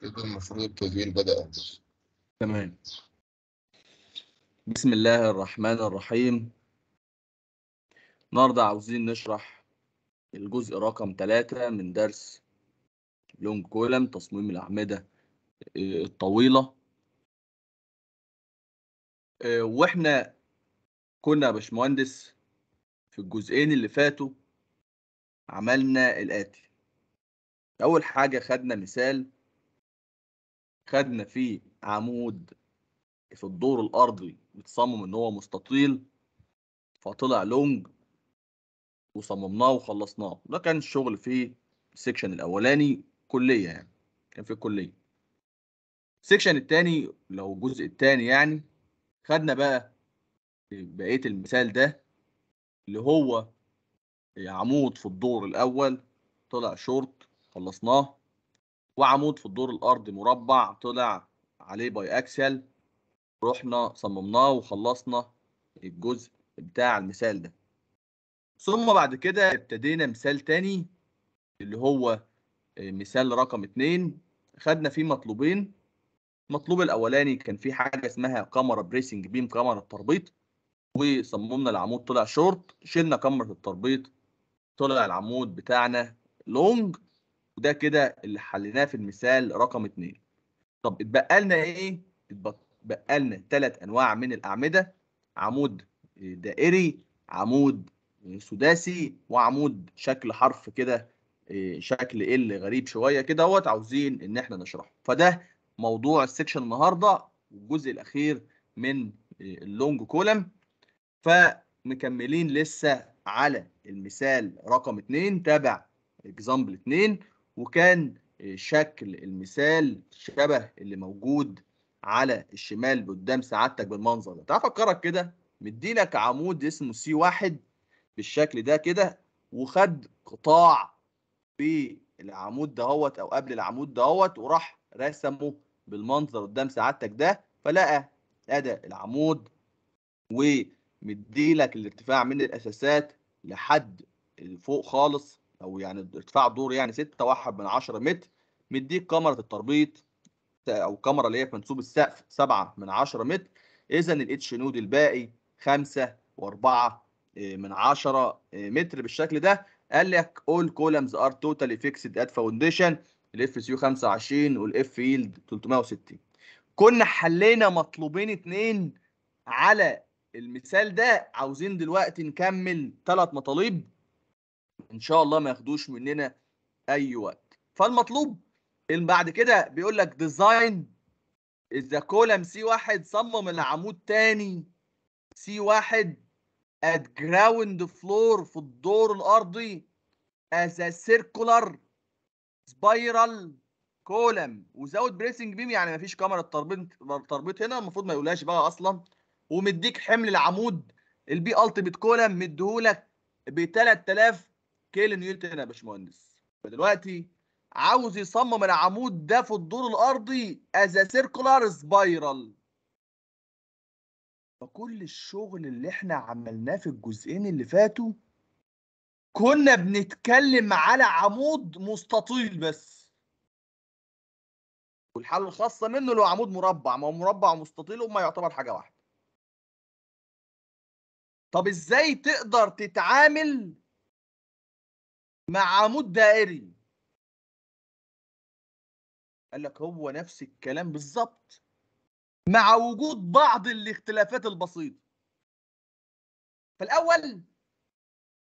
كده المفروض التدوير بدأ تمام بسم الله الرحمن الرحيم النهارده عاوزين نشرح الجزء رقم ثلاثة من درس لونج كولم تصميم الأعمدة آه، الطويلة آه، واحنا كنا يا باشمهندس في الجزئين اللي فاتوا عملنا الآتي أول حاجة خدنا مثال خدنا فيه عمود في الدور الارضي متصمم ان هو مستطيل فطلع لونج وصممناه وخلصناه ده كان الشغل في السكشن الاولاني كليه يعني كان في الكليه السكشن الثاني لو الجزء الثاني يعني خدنا بقى بقيه المثال ده اللي هو عمود في الدور الاول طلع شورت خلصناه وعمود في الدور الارضي مربع طلع عليه باي اكسل رحنا صممناه وخلصنا الجزء بتاع المثال ده ثم بعد كده ابتدينا مثال تاني اللي هو مثال رقم اتنين خدنا فيه مطلوبين المطلوب الاولاني كان في حاجه اسمها كاميرا بريسنج بيم كاميرا التربيط وصممنا العمود طلع شورت شلنا كاميرا التربيط طلع العمود بتاعنا لونج وده كده اللي حليناه في المثال رقم اتنين طب اتبقى لنا ايه اتبقى لنا تلات انواع من الاعمده عمود آه، دائري عمود آه، سداسي وعمود شكل حرف كده آه، شكل ال غريب شويه كده اهوت عاوزين ان احنا نشرحه فده موضوع السكشن النهارده والجزء الاخير من اللونج كولم فمكملين لسه على المثال رقم اتنين تابع اكزامبل اتنين وكان شكل المثال شبه اللي موجود على الشمال قدام سعادتك بالمنظر ده تعال افكرك كده مديلك عمود اسمه سي واحد بالشكل ده كده وخد قطاع في العمود دهوت او قبل العمود دهوت وراح رسمه بالمنظر قدام سعادتك ده فلقى ادى العمود ومديلك الارتفاع من الاساسات لحد فوق خالص او يعني ارتفاع الدور يعني 6 واحد من 10 متر مديك كاميرا التربيط او كاميرا اللي هي في منسوب السقف 7 من 10 متر اذا الاتش نود الباقي 5 و4 آه، من 10 آه، متر بالشكل ده قال لك اول كولمز ار توتالي فيكسد ات فاونديشن الاف سي يو 25 والاف يلد 360 كنا حلينا مطلوبين اتنين على المثال ده عاوزين دلوقتي نكمل ثلاث مطالب ان شاء الله ما ياخدوش مننا اي وقت فالمطلوب بعد كده بيقول لك ديزاين اذا كولم سي واحد صمم العمود تاني سي واحد at ground floor في الدور الارضي as a circular spiral كولم وزود بريسنج بيم يعني مفيش كاميرا تربيط تربيط هنا المفروض ما يقولهاش بقى اصلا ومديك حمل العمود البي التيميت كولم مديهولك ب 3000 كيل نيوتن يا باشمهندس فدلوقتي عاوز يصمم العمود ده في الدور الارضي از سيركولار سبايرال فكل الشغل اللي احنا عملناه في الجزئين اللي فاتوا كنا بنتكلم على عمود مستطيل بس والحالة الخاصة منه لو عمود مربع ما هو مربع ومستطيل هما يعتبر حاجة واحدة طب ازاي تقدر تتعامل مع عمود دائري قال لك هو نفس الكلام بالظبط مع وجود بعض الاختلافات البسيطه فالاول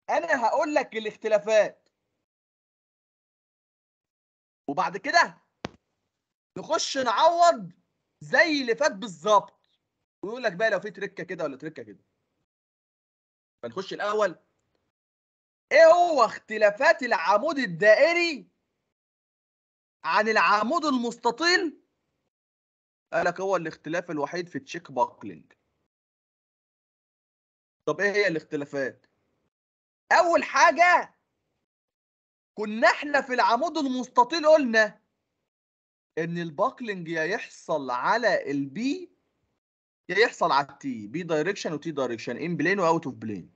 انا هقول لك الاختلافات وبعد كده نخش نعوض زي اللي فات بالظبط ويقول لك بقى لو في تركه كده ولا تركه كده فنخش الاول ايه هو اختلافات العمود الدائري عن العمود المستطيل قال لك هو الاختلاف الوحيد في تشيك باكلينج طب ايه هي الاختلافات اول حاجه كنا احنا في العمود المستطيل قلنا ان الباكلينج يا يحصل على البي يا يحصل على التي بي دايركشن وتي دايركشن ان بلين واوت اوف بلين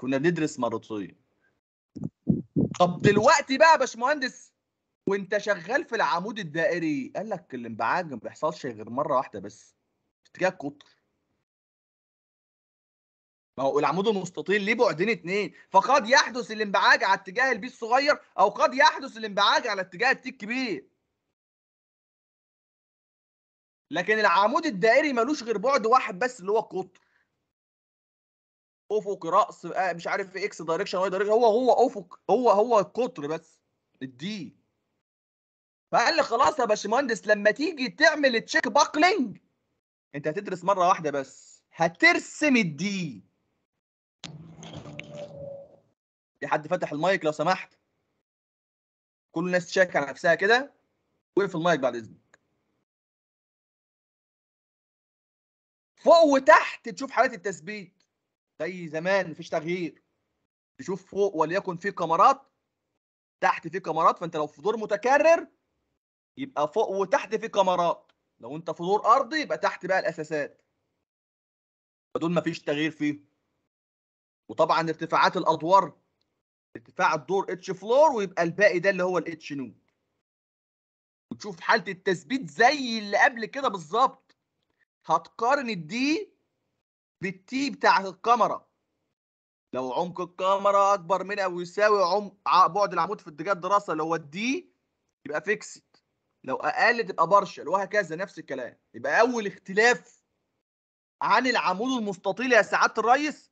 كنا بندرس مرطيه طب دلوقتي بقى يا باشمهندس وانت شغال في العمود الدائري قال لك الانبعاج ما بيحصلش غير مره واحده بس في اتجاه القطر ما هو العمود المستطيل ليه بعدين اتنين فقد يحدث الانبعاج على اتجاه البي الصغير او قد يحدث الانبعاج على اتجاه التي الكبير لكن العمود الدائري ملوش غير بعد واحد بس اللي هو القطر افق راس آه، مش عارف إيه، اكس دايركشن واي دايركشن هو هو افق هو هو القطر بس الدي فقال لي خلاص يا باشمهندس لما تيجي تعمل تشيك باكلينج انت هتدرس مره واحده بس هترسم الدي في حد فتح المايك لو سمحت كل الناس تشيك على نفسها كده وقف المايك بعد اذنك فوق وتحت تشوف حالات التثبيت زي زمان مفيش تغيير تشوف فوق وليكن في كاميرات تحت في كاميرات فانت لو في دور متكرر يبقى فوق وتحت في كاميرات لو انت في دور ارضي يبقى تحت بقى الاساسات فدول مفيش تغيير فيهم وطبعا ارتفاعات الادوار ارتفاع الدور اتش فلور ويبقى الباقي ده اللي هو الاتش نود وتشوف حاله التثبيت زي اللي قبل كده بالظبط هتقارن الدي بالتي بتاع الكاميرا لو عمق الكاميرا اكبر من او يساوي عمق بعد العمود في اتجاه الدراسه اللي هو الدي يبقى فيكسد لو اقل تبقى بارشل وهكذا نفس الكلام يبقى اول اختلاف عن العمود المستطيل يا سعاده الريس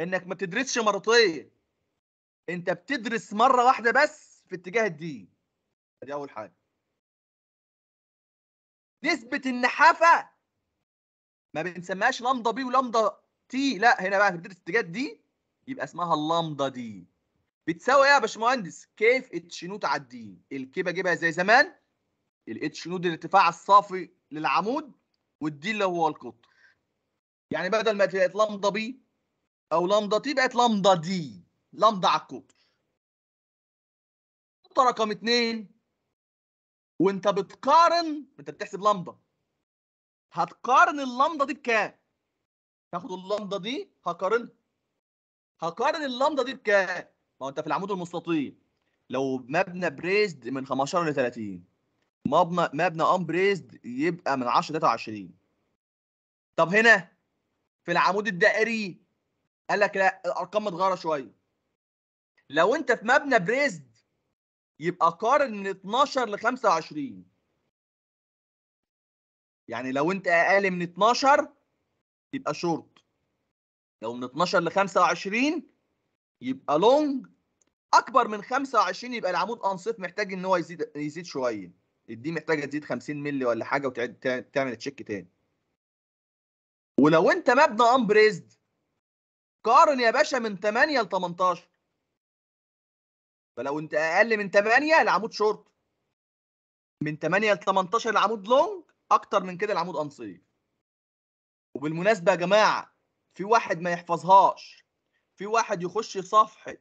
انك ما تدرسش مرتين انت بتدرس مره واحده بس في اتجاه الدي دي اول حاجه نسبه النحافه ما بنسمهاش لامدا بي ولامدا تي لا هنا بقى بتدرس الاتجاهات دي يبقى اسمها اللامدا دي بتساوي ايه يا باشمهندس كيف اتش نوت على الدي الكي بجيبها زي زمان الاتش نوت الارتفاع الصافي للعمود والدي اللي هو القطر يعني بدل ما بقت لامدا بي او لامدا تي بقت لامدا دي لامدا على القطر نقطه رقم اتنين وانت بتقارن انت بتحسب لامدا هتقارن اللمضه دي بكام هاخد اللمضه دي هقارنها هقارن اللمضه دي بكام ما هو انت في العمود المستطيل لو مبنى بريزد من 15 ل 30 مبنى مبنى ان بريزد يبقى من 10 ل 23 طب هنا في العمود الدائري قال لك لا الارقام متغيره شويه لو انت في مبنى بريزد يبقى قارن من 12 ل 25 يعني لو انت اقل من 12 يبقى شورت لو من 12 ل 25 يبقى لونج اكبر من 25 يبقى العمود انصف محتاج ان هو يزيد يزيد شويه الدي محتاجه تزيد 50 مللي ولا حاجه وتعد تعمل تشيك تاني ولو انت مبنى امبريزد قارن يا باشا من 8 ل 18 فلو انت اقل من 8 العمود شورت من 8 ل 18 العمود لونج اكتر من كده العمود انصيب وبالمناسبه يا جماعه في واحد ما يحفظهاش في واحد يخش صفحه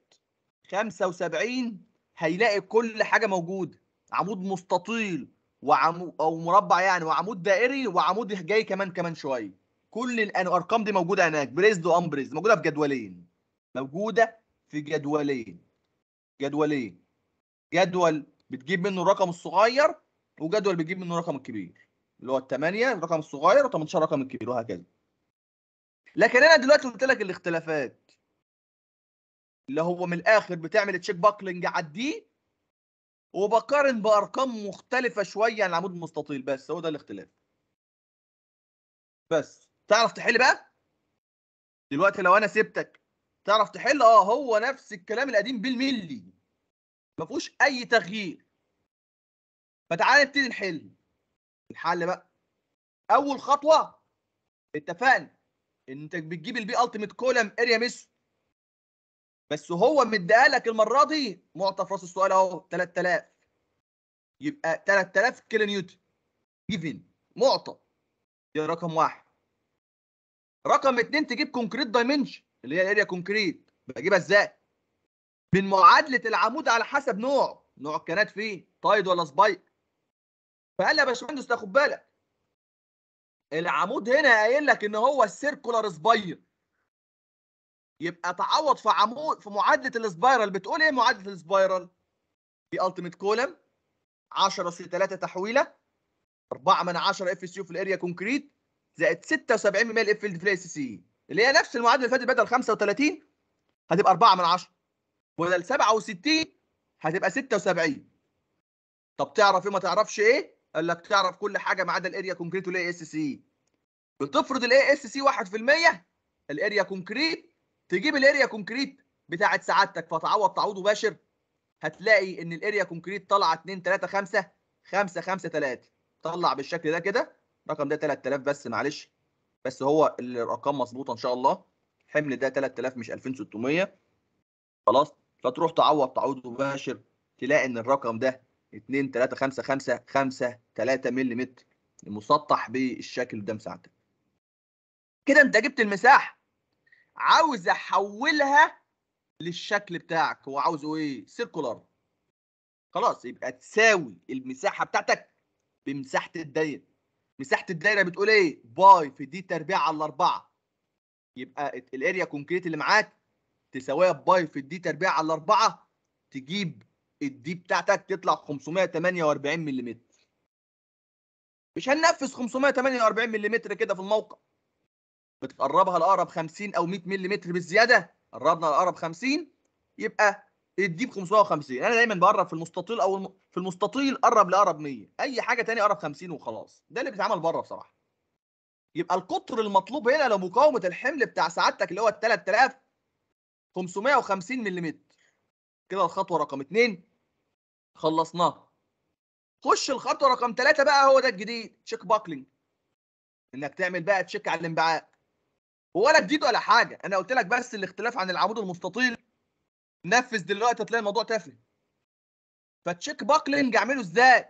75 هيلاقي كل حاجه موجوده عمود مستطيل وعمود او مربع يعني وعمود دائري وعمود جاي كمان كمان شويه كل الارقام دي موجوده هناك بريزد وامبريزد موجوده في جدولين موجوده في جدولين جدولين جدول بتجيب منه الرقم الصغير وجدول بتجيب منه الرقم الكبير اللي هو الثمانية الرقم الصغير و18 رقم الكبير وهكذا لكن انا دلوقتي قلت لك الاختلافات اللي هو من الاخر بتعمل تشيك باكلنج على الدي وبقارن بارقام مختلفه شويه عن العمود المستطيل بس هو ده الاختلاف بس تعرف تحل بقى دلوقتي لو انا سبتك تعرف تحل اه هو نفس الكلام القديم بالملي ما فيهوش اي تغيير فتعالى نبتدي نحل الحل بقى اول خطوه اتفقنا انت بتجيب البي التيميت كولم اريا ميس بس هو مديها لك المره دي معطى راس السؤال اهو 3000 يبقى 3000 كيلو نيوتن جيفن معطى دي رقم واحد رقم اتنين تجيب كونكريت دايمنشن اللي هي الاريا كونكريت بجيبها ازاي؟ من معادله العمود على حسب نوعه نوع الكنات فيه تايد ولا سبايك فقال لي يا باشمهندس تاخد بالك العمود هنا قايل لك ان هو السيركولار سباير يبقى تعوض في عمود في معادله السبايرال بتقول ايه معادله السبايرال؟ في التيميت كولم 10 سي 3 تحويله 4 من 10 اف سي في الاريا كونكريت زائد 76% الاف فيلد فلاي سي سي اللي هي نفس المعادله اللي فاتت بدل 35 هتبقى 4 من 10 بدل 67 هتبقى 76 طب تعرف ايه ما تعرفش ايه قال لك تعرف كل حاجه ما عدا الاريا كونكريت والاي اس سي بتفرض الاي اس سي 1% الاريا كونكريت تجيب الاريا كونكريت بتاعه سعادتك فتعوض تعويض مباشر هتلاقي ان الاريا كونكريت طالعه 2 3 5 5 5 3 طلع بالشكل ده كده الرقم ده 3000 بس معلش بس هو الارقام مظبوطه ان شاء الله حمل ده 3000 مش 2600 خلاص فتروح تعوض تعويض مباشر تلاقي ان الرقم ده 2 3 5 5 5 3 ملم مسطح بالشكل قدام ساعتك كده انت جبت المساحه عاوز احولها للشكل بتاعك هو عاوزه ايه سيركولار خلاص يبقى تساوي المساحه بتاعتك بمساحه الدايره مساحه الدايره بتقول ايه باي في دي تربيع على 4 يبقى الاريا كونكريت اللي معاك تساويها باي في دي تربيع على 4 تجيب الدي بتاعتك تطلع 548 ملم مش هننفذ 548 ملم كده في الموقع بتقربها لأقرب 50 أو 100 ملم بالزيادة قربنا لأقرب 50 يبقى الدي ب 550 انا دايما بقرب في المستطيل او في المستطيل قرب لاقرب 100 اي حاجه ثانيه قرب 50 وخلاص ده اللي بيتعمل بره بصراحه يبقى القطر المطلوب هنا لمقاومه الحمل بتاع سعادتك اللي هو ال 3550 ملم كده الخطوه رقم 2 خلصناه خش الخطوه رقم ثلاثة بقى هو ده الجديد تشيك باكلينج انك تعمل بقى تشيك على الانبعاث ولا جديد ولا حاجه انا قلت لك بس الاختلاف عن العمود المستطيل نفذ دلوقتي هتلاقي الموضوع تافه فتشيك باكلينج اعمله ازاي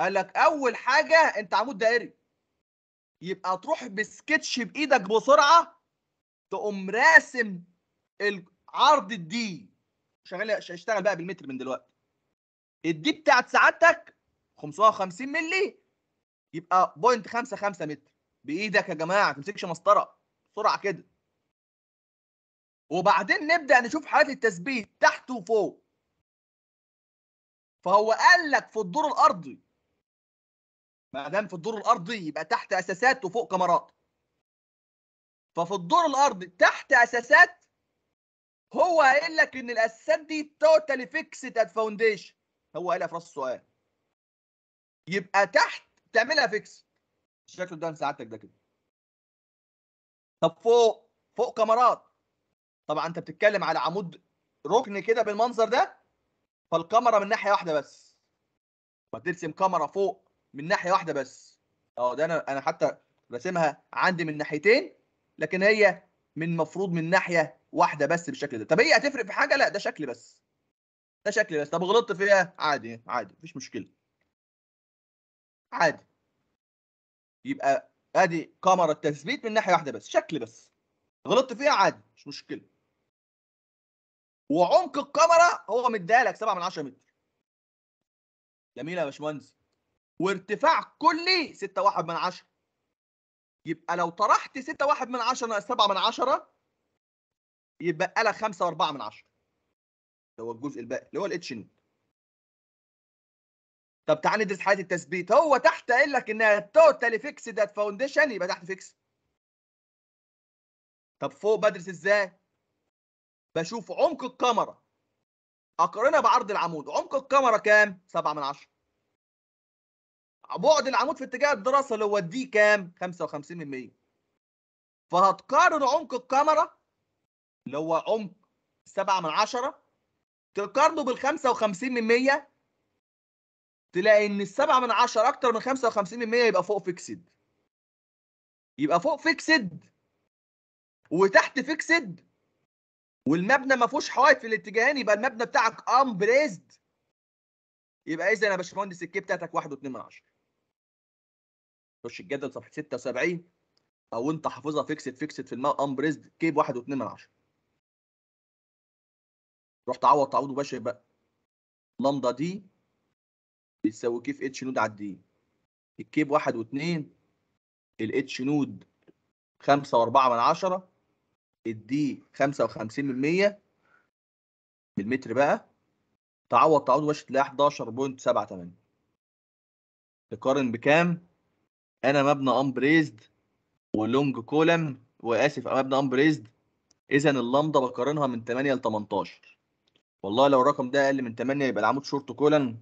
قال لك اول حاجه انت عمود دائري يبقى تروح بسكتش بايدك بسرعه تقوم راسم عرض الدي شغال اشتغل بقى بالمتر من دلوقتي الدي بتاعت سعادتك 550 مللي يبقى بوينت 5 5 متر بايدك يا جماعه ما تمسكش مسطره بسرعه كده وبعدين نبدا نشوف حالات التثبيت تحت وفوق فهو قال لك في الدور الارضي ما دام في الدور الارضي يبقى تحت اساسات وفوق كاميرات ففي الدور الارضي تحت اساسات هو قايل لك ان الاساسات دي توتالي فيكسد ات فاونديشن هو قالها في راس السؤال يبقى تحت تعملها فيكس شكله ده سعادتك ده كده طب فوق فوق كاميرات طبعا انت بتتكلم على عمود ركن كده بالمنظر ده فالكاميرا من ناحيه واحده بس ما ترسم كاميرا فوق من ناحيه واحده بس اه ده انا انا حتى راسمها عندي من ناحيتين لكن هي من مفروض من ناحيه واحده بس بالشكل ده طب هي هتفرق في حاجه لا ده شكل بس ده شكلي بس طب غلطت فيها إيه؟ عادي عادي مفيش مشكله عادي يبقى ادي كاميرا التثبيت من ناحيه واحده بس شكل بس غلطت فيها عادي مش مشكله وعمق الكاميرا هو مديها لك 7 من 10 متر جميله يا باشمهندس وارتفاع كلي 6 واحد من 10 يبقى لو طرحت 6 واحد من 10 ناقص 7 من 10 يبقى لك 5 و4 من 10 اللي هو الجزء الباقي اللي هو الاتش ان طب تعال ندرس حاله التثبيت هو تحت قال لك انها توتالي فيكس ذات فاونديشن يبقى تحت فيكس طب فوق بدرس ازاي بشوف عمق الكاميرا اقارنها بعرض العمود عمق الكاميرا كام 7 من 10 بعد العمود في اتجاه الدراسه اللي هو دي كام 55 فهتقارن عمق الكاميرا اللي هو عمق 7 من 10 تقارنه بال 55 من 100 تلاقي ان السبعة من عشرة اكتر من 55 من 100 يبقى فوق فيكسد يبقى فوق فيكسد وتحت فيكسد والمبنى ما فيهوش حوايط في الاتجاهين يبقى المبنى بتاعك ام بريزد يبقى اذا يا باشمهندس الكي بتاعتك 1 و2 من 10 خش الجدول صفحه 76 او انت حافظها فيكسد فيكسد في الماء ام بريزد كيب 1 و2 من 10 روح تعوض تعويض مباشر بقى لندا دي بتساوي كيف اتش نود على الدي الكيب واحد واثنين الاتش نود خمسة وأربعة من عشرة الدي خمسة وخمسين من مية بالمتر بقى تعوض تعوض مباشر تلاقي حداشر بوينت سبعة تمانية تقارن بكام؟ أنا مبنى أمبريزد ولونج كولم وآسف مبنى أمبريزد إذا اللمضه بقارنها من تمانية ل 18 والله لو الرقم ده اقل من 8 يبقى العمود شورت كولن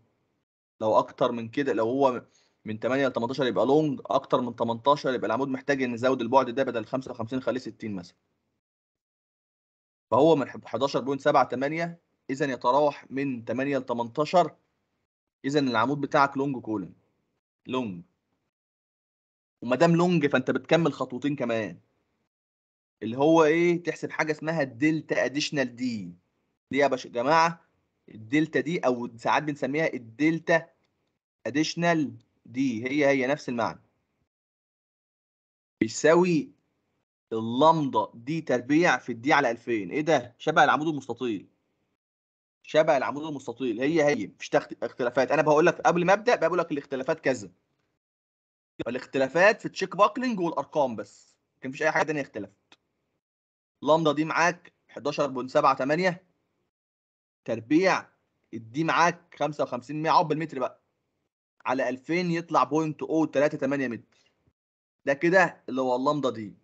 لو اكتر من كده لو هو من 8 ل 18 يبقى لونج اكتر من 18 يبقى العمود محتاج ان نزود البعد ده بدل 55 خليه 60 مثلا فهو من 11.78 اذا يتراوح من 8 ل 18 اذا العمود بتاعك لونج كولن لونج وما دام لونج فانت بتكمل خطوتين كمان اللي هو ايه تحسب حاجه اسمها الدلتا اديشنال دي دي يا باشا جماعه الدلتا دي او ساعات بنسميها الدلتا اديشنال دي هي هي نفس المعنى بيساوي اللمضه دي تربيع في الدي على 2000 ايه ده شبه العمود المستطيل شبه العمود المستطيل هي هي مفيش اختلافات انا بقول لك قبل ما ابدا بقول لك الاختلافات كذا الاختلافات في تشيك باكلينج والارقام بس كان مفيش اي حاجه ثانيه اختلفت لامدا دي معاك 11.78 تربيع ادي معاك 55 100 عقب المتر بقى على 2000 يطلع بوينت 038 متر ده كده اللي هو اللمضه دي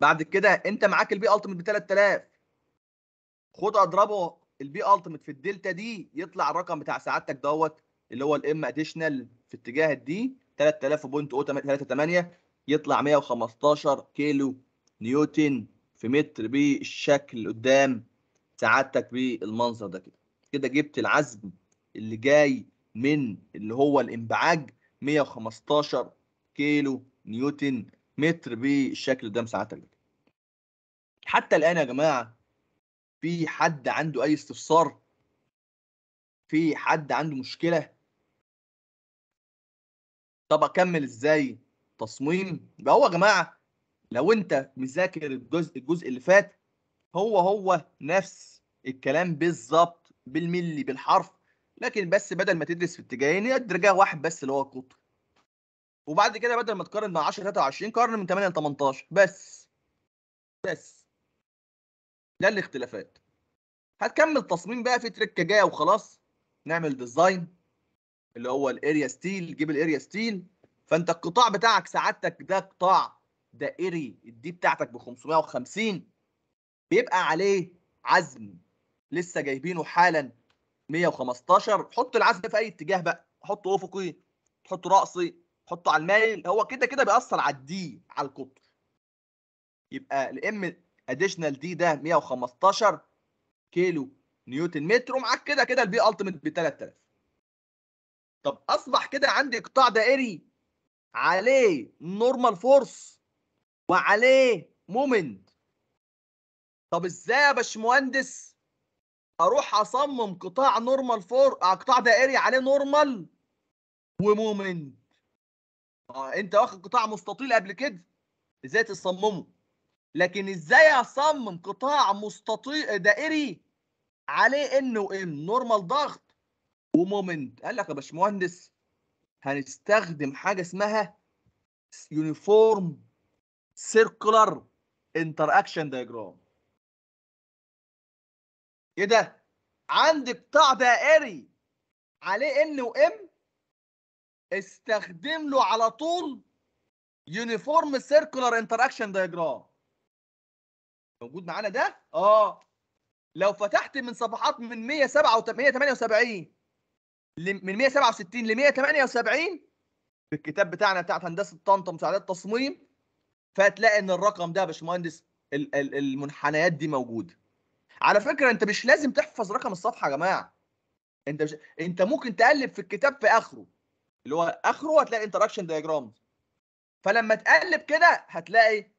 بعد كده انت معاك البي التيمت ب 3000 خد اضربه البي التيمت في الدلتا دي يطلع الرقم بتاع سعادتك دوت اللي هو الام اديشنال في اتجاه الدي 3000.038 يطلع 115 كيلو نيوتن في متر بالشكل قدام سعادتك بالمنظر ده كده كده جبت العزم اللي جاي من اللي هو الانبعاج 115 كيلو نيوتن متر بالشكل قدام سعادتك ده حتى الان يا جماعه في حد عنده اي استفسار في حد عنده مشكله طب اكمل ازاي تصميم يبقى هو يا جماعه لو انت مذاكر الجزء الجزء اللي فات هو هو نفس الكلام بالظبط بالملي بالحرف لكن بس بدل ما تدرس في اتجاهين اتجاه واحد بس اللي هو القطر وبعد كده بدل ما تقارن مع 10 23 قارن من 8 ل 18 بس بس ده الاختلافات هتكمل تصميم بقى في تريكه جايه وخلاص نعمل ديزاين اللي هو الاريا ستيل جيب الاريا ستيل فانت القطاع بتاعك سعادتك ده قطاع دائري الدي بتاعتك ب 550 بيبقى عليه عزم لسه جايبينه حالا 115 حط العزم في اي اتجاه بقى حطه افقي حطه راسي حطه على المايل هو كده كده بيأثر على الدي على القطر يبقى الام اديشنال دي ده 115 كيلو نيوتن متر ومعاك كده كده البي التيميت ب 3000 طب اصبح كده عندي قطاع دائري عليه نورمال فورس وعليه مومنت طب ازاي يا باشمهندس اروح اصمم قطاع نورمال آه، فور قطاع دائري عليه نورمال ومومنت اه انت واخد قطاع مستطيل قبل كده ازاي تصممه لكن ازاي اصمم قطاع مستطيل آه، دائري عليه ان وان نورمال ضغط ومومنت قال لك يا باشمهندس هنستخدم حاجه اسمها يونيفورم سيركولر انتر اكشن دايجرام ايه ده عندي قطاع دائري عليه ان وام استخدم له على طول يونيفورم سيركولر انتر اكشن دايجرام موجود معانا ده اه لو فتحت من صفحات من 178 من 167 ل 178 في الكتاب بتاعنا بتاع هندسه طنطا مساعدات تصميم فهتلاقي ان الرقم ده يا باشمهندس المنحنيات دي موجوده على فكره انت مش لازم تحفظ رقم الصفحه يا جماعه انت مش... انت ممكن تقلب في الكتاب في اخره اللي هو اخره هتلاقي انتراكشن دايجرام فلما تقلب كده هتلاقي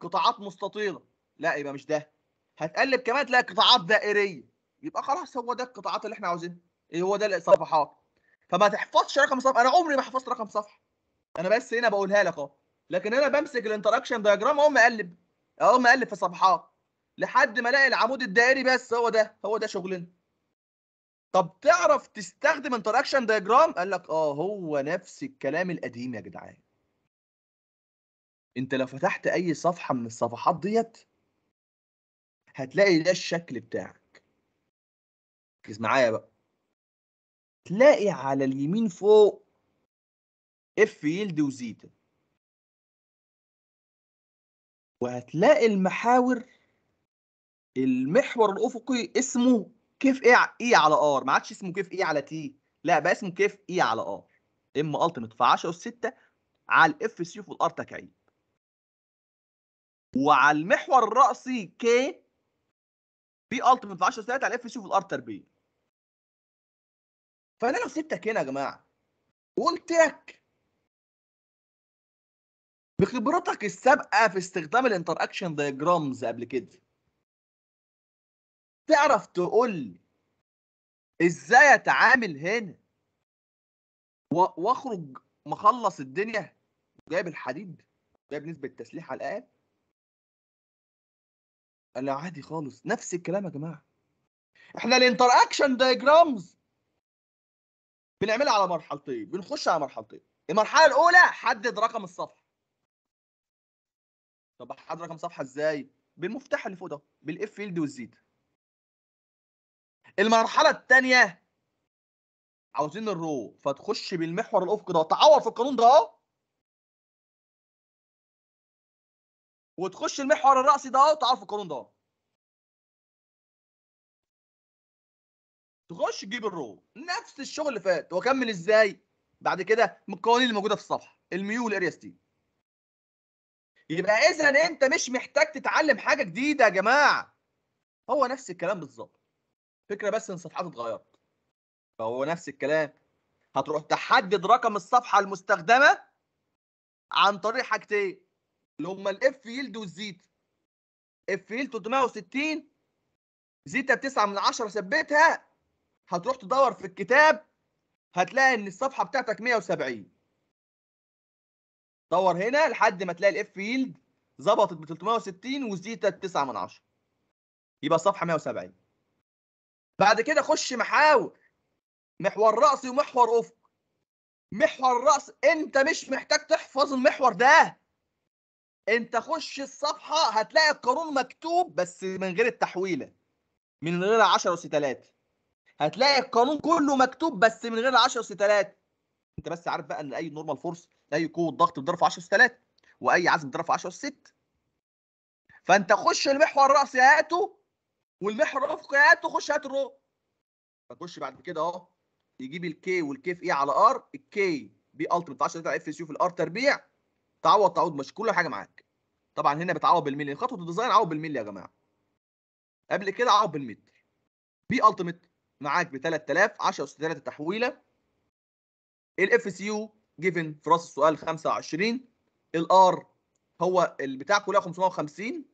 قطاعات مستطيله لا يبقى مش ده هتقلب كمان تلاقي قطاعات دائريه يبقى خلاص هو ده القطاعات اللي احنا عاوزينها ايه هو ده الصفحات فما تحفظش رقم صفحه انا عمري ما حفظت رقم صفحه انا بس هنا بقولها لك اهو لكن انا بمسك الانتراكشن دايجرام اقوم اقلب اقوم اقلب في صفحات لحد ما الاقي العمود الدائري بس هو ده هو ده شغلنا طب تعرف تستخدم انتراكشن دايجرام قال لك اه هو نفس الكلام القديم يا جدعان انت لو فتحت اي صفحه من الصفحات ديت هتلاقي ده الشكل بتاعك ركز معايا بقى تلاقي على اليمين فوق اف يلد وزيتا وهتلاقي المحاور المحور الافقي اسمه كيف ايه اي على ار ما عادش اسمه كيف ايه على تي لا بقى اسمه كيف اي على ار ام التمت في 10 اس 6 على الاف سي في الار تكعيب وعلى المحور الرأسي كي بي التمت في 10 اس 3 على الاف سي في الار تربيه فانا لو سبتك هنا يا جماعه قلت لك بخبرتك السابقه في استخدام الانتراكشن دايجرامز قبل كده تعرف تقول لي ازاي اتعامل هنا واخرج مخلص الدنيا جايب الحديد جايب نسبه تسليح على الاقل قال لا عادي خالص نفس الكلام يا جماعه احنا الانتراكشن دايجرامز بنعملها على مرحلتين بنخش على مرحلتين المرحله الاولى حدد رقم الصفحه طب احضر رقم صفحه ازاي بالمفتاح اللي فوق ده بالاف فيلد والزيت المرحله الثانيه عاوزين الرو فتخش بالمحور الافقي ده تعور في القانون ده اهو وتخش المحور الرأسي ده اهو تعور في القانون ده اهو تخش تجيب الرو نفس الشغل اللي فات واكمل ازاي بعد كده من القوانين اللي موجوده في الصفحه الميول والاريا ستي يبقى اذا انت مش محتاج تتعلم حاجه جديده يا جماعه هو نفس الكلام بالظبط فكره بس ان صفحات اتغيرت فهو نفس الكلام هتروح تحدد رقم الصفحه المستخدمه عن طريق حاجتين اللي هما الاف يلد والزيت اف يلد 360 زيتا 9 من 10 ثبتها هتروح تدور في الكتاب هتلاقي ان الصفحه بتاعتك 170 دور هنا لحد ما تلاقي الاف فيلد ظبطت ب 360 وزيتا 9 من 10 يبقى الصفحه 170 بعد كده خش محاور محور رأسي ومحور أفق محور رأس أنت مش محتاج تحفظ المحور ده أنت خش الصفحة هتلاقي القانون مكتوب بس من غير التحويلة من غير 10 3 هتلاقي القانون كله مكتوب بس من غير 10 3 أنت بس عارف بقى إن أي نورمال فورس اي قوه ضغط بضرب 10 اس 3 واي عزم بضرب 10 اس 6 فانت خش المحور الراسي هاته والمحور الافقي هاته خش هات الرو فخش بعد كده اهو يجيب الكي والكي في اي e على ار الكي بي التمت في 10 اف اس يو في الار تربيع تعوض تعوض مش كل حاجه معاك طبعا هنا بتعوض بالملي خطوه الديزاين عوض بالملي يا جماعه قبل كده عوض بالمتر بي التمت معاك ب 3000 10 اس 3 تحويله الاف اس يو جيفن في راس السؤال 25 الار هو البتاع كلها 550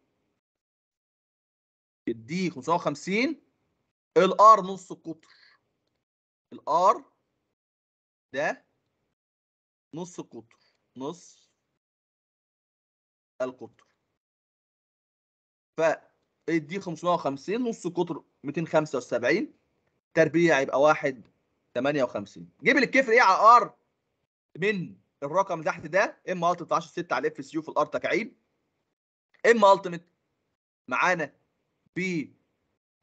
الدي 550 الار نص القطر الار ده نص القطر نص القطر ف الدي 550 نص القطر 275 تربيع يبقى 1 58 جيب الكفر ايه على ار من الرقم تحت ده اما الت 10 6 على اف سي يو في الار تكعيب اما التمت معانا ب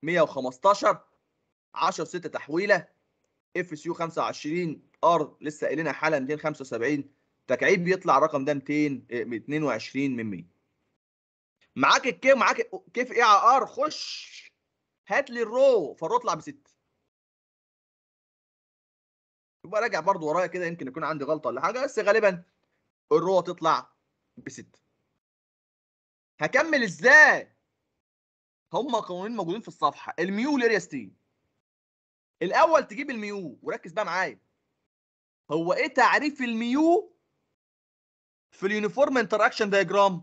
115 10 6 تحويله اف سي يو 25 ار لسه قايلينها حالا 275 تكعيب بيطلع الرقم ده 200 22 آه، من 100 معاك الكي معاك كيف ايه على ار خش هات لي الرو فالرو طلع ب 6 يبقى راجع برضه ورايا كده يمكن يكون عندي غلطه ولا حاجه بس غالبا الرو تطلع بست هكمل ازاي هما قوانين موجودين في الصفحه الميو والاريا ستي الاول تجيب الميو وركز بقى معايا هو ايه تعريف الميو في اليونيفورم انتراكشن دايجرام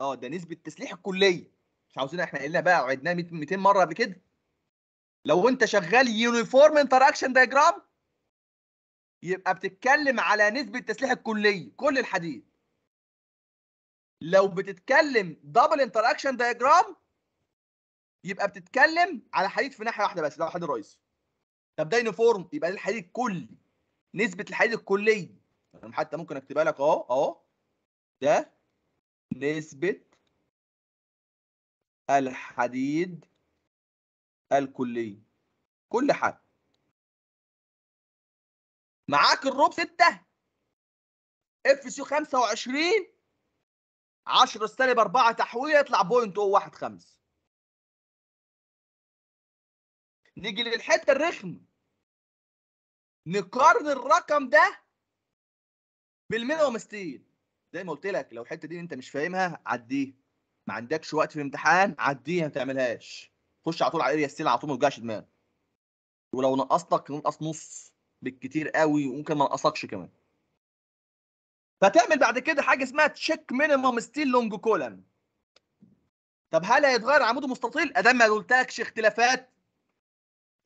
اه ده نسبه تسليح الكليه مش عاوزين احنا قلنا بقى وعدناها 200 مره قبل كده لو انت شغال يونيفورم انتراكشن دايجرام يبقى بتتكلم على نسبة تسليح الكلي كل الحديد لو بتتكلم دبل انتراكشن دايجرام يبقى بتتكلم على حديد في ناحيه واحده بس ده الحديد الرئيسي طب ده يونيفورم يبقى ده الحديد الكلي نسبه الحديد الكلي حتى ممكن اكتبها لك اهو اهو ده نسبه الحديد الكلي كل حد معاك الروب 6 اف سي 25 10 سالب 4 تحويله يطلع بوينت 015 نيجي للحتة الرخم نقارن الرقم ده بالمينيموم ستيل زي ما قلت لك لو الحتة دي انت مش فاهمها عديها ما عندكش وقت في الامتحان عديها ما تعملهاش خش على طول على اريا ستيل على طول ما توجعش دماغك ولو نقصتك نقص نص بالكتير قوي وممكن ما نقصكش كمان فتعمل بعد كده حاجه اسمها تشيك مينيمم ستيل لونج كولن طب هل هيتغير عمود مستطيل ادام ما قلتلكش اختلافات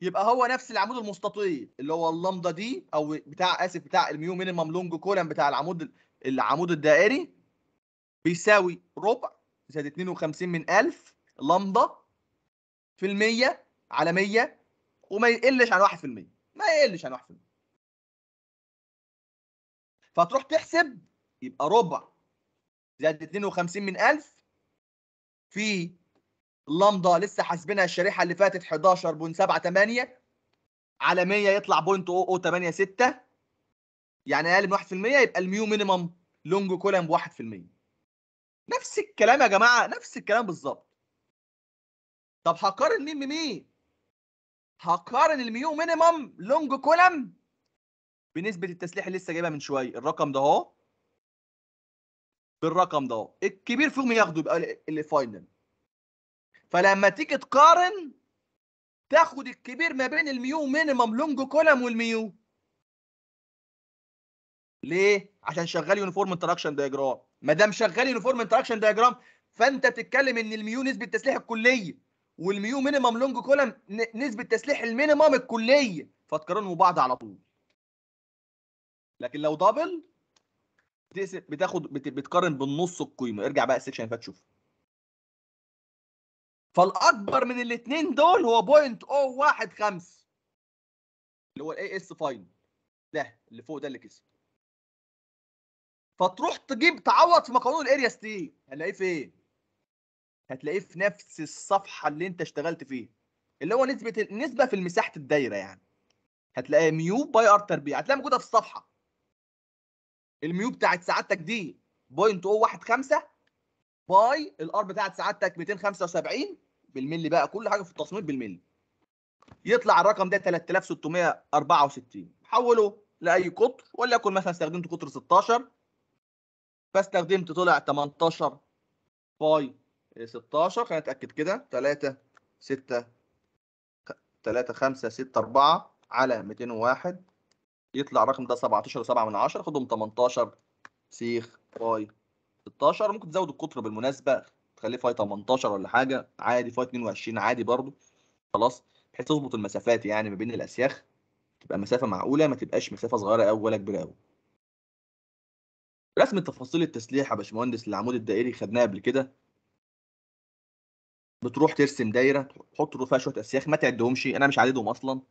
يبقى هو نفس العمود المستطيل اللي هو اللمضه دي او بتاع اسف بتاع الميو مينيمم لونج كولن بتاع العمود العمود الدائري بيساوي ربع زائد 52 من 1000 لمضه في المية على 100 وما يقلش عن 1% ما يقلش عن 1% فتروح تحسب يبقى ربع زائد 52 من 1000 في اللمضه لسه حاسبينها الشريحه اللي فاتت 11.78 على 100 يطلع بوينت يعني اقل من 1% يبقى الميو مينيمم لونج كولم ب 1% نفس الكلام يا جماعه نفس الكلام بالظبط طب هقارن مين بمين هقارن الميو مينيمم لونج كولم بنسبه التسليح اللي لسه جايبها من شويه الرقم ده اهو بالرقم ده اهو الكبير فيهم ياخده يبقى اللي فاينل فلما تيجي تقارن تاخد الكبير ما بين الميو مينيمم لونج كولم والميو ليه عشان شغال يونيفورم انتراكشن دايجرام ما دام شغال يونيفورم انتراكشن دايجرام فانت بتتكلم ان الميو نسبه تسليح الكليه والميو مينيمم لونج كولم نسبه تسليح المينيمم الكليه فتقارنهم ببعض على طول لكن لو دبل بتاخد بتقارن بالنص القيمه ارجع بقى السكشن اللي فات شوف فالاكبر من الاثنين دول هو بوينت او واحد خمس اللي هو الاي اس فاين ده اللي فوق ده اللي كسب فتروح تجيب تعوض في مقانون الاريا ستي في ايه؟ هتلاقيه في نفس الصفحه اللي انت اشتغلت فيها اللي هو نسبه النسبه في مساحه الدايره يعني هتلاقي ميو باي ار تربيع هتلاقي موجوده في الصفحه الميو بتاعت سعادتك دي 0.015 باي الار بتاعت سعادتك 275 بالملي بقى كل حاجه في التصميم بالملي يطلع الرقم ده 3664 حوله لاي قطر وليكن مثلا استخدمت قطر 16 فاستخدمت طلع 18 باي 16 خلينا نتاكد كده 3 6 3 5 6 4 على 201 يطلع الرقم ده 17 و7 من 10 خدهم 18 سيخ باي 16 ممكن تزود القطر بالمناسبه تخليه فاي 18 ولا حاجه عادي فاي 22 عادي برضو خلاص بحيث تظبط المسافات يعني ما بين الاسياخ تبقى مسافه معقوله ما تبقاش مسافه صغيره قوي ولا كبيره قوي رسم تفاصيل التسليح يا باشمهندس للعمود الدائري خدناه قبل كده بتروح ترسم دايره تحط فيها شويه اسياخ ما تعدهمش انا مش عددهم اصلا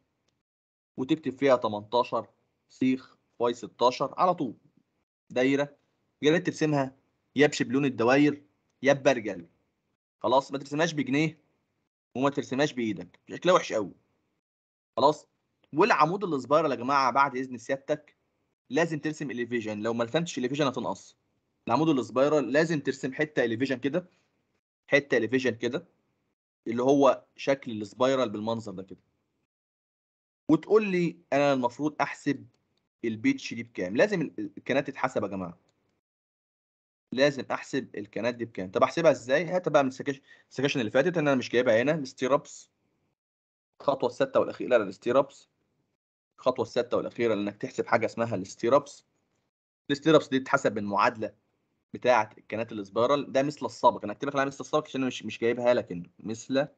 وتكتب فيها 18 سيخ واي 16 على طول دايره يا ريت ترسمها يا بشبلون الدواير يا ببرجل خلاص ما ترسمهاش بجنيه وما ترسمهاش بايدك شكلها وحش قوي خلاص والعمود السبايرال يا جماعه بعد اذن سيادتك لازم ترسم اليفيجن لو ما رسمتش اليفيجن هتنقص العمود السبايرال لازم ترسم حته اليفيجن كده حته اليفيجن كده اللي هو شكل السبايرال بالمنظر ده كده وتقول لي انا المفروض احسب البيتش دي بكام لازم الكنات تتحسب يا جماعه لازم احسب الكنات دي بكام طب احسبها ازاي هات بقى من السكش... السكشن اللي فاتت ان انا مش جايبها هنا الاستيربس الخطوه السادسه والاخيره للاستيربس الخطوه السادسه والاخيره انك تحسب حاجه اسمها الاستيربس الاستيربس دي تتحسب من معادله بتاعه الكنات السبايرال ده مثل السابق انا هكتب لك عليها مثل السابق عشان انا مش مش جايبها لك هنا مثل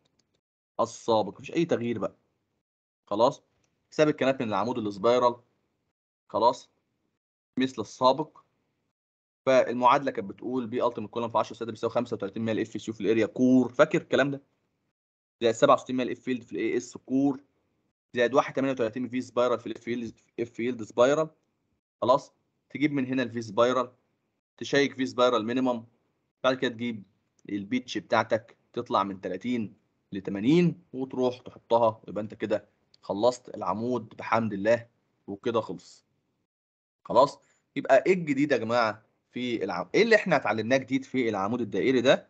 السابق مفيش اي تغيير بقى خلاص حساب الكنات من العمود السبايرال خلاص مثل السابق فالمعادله كانت بتقول بي التيمت كولوم في 10 ساده بيساوي 35 ميل اف سيو في الاريا كور فاكر الكلام ده زائد 67 ميل اف فيلد في الاي اس كور زائد 1.38 في سبايرال في الاف فيلد اف فيلد سبايرال خلاص تجيب من هنا الفي سبايرال تشيك في سبايرال مينيمم بعد كده تجيب البيتش بتاعتك تطلع من 30 ل 80 وتروح تحطها يبقى انت كده خلصت العمود بحمد الله وكده خلص خلاص يبقى ايه الجديد يا جماعه في العم... ايه اللي احنا اتعلمناه جديد في العمود الدائري ده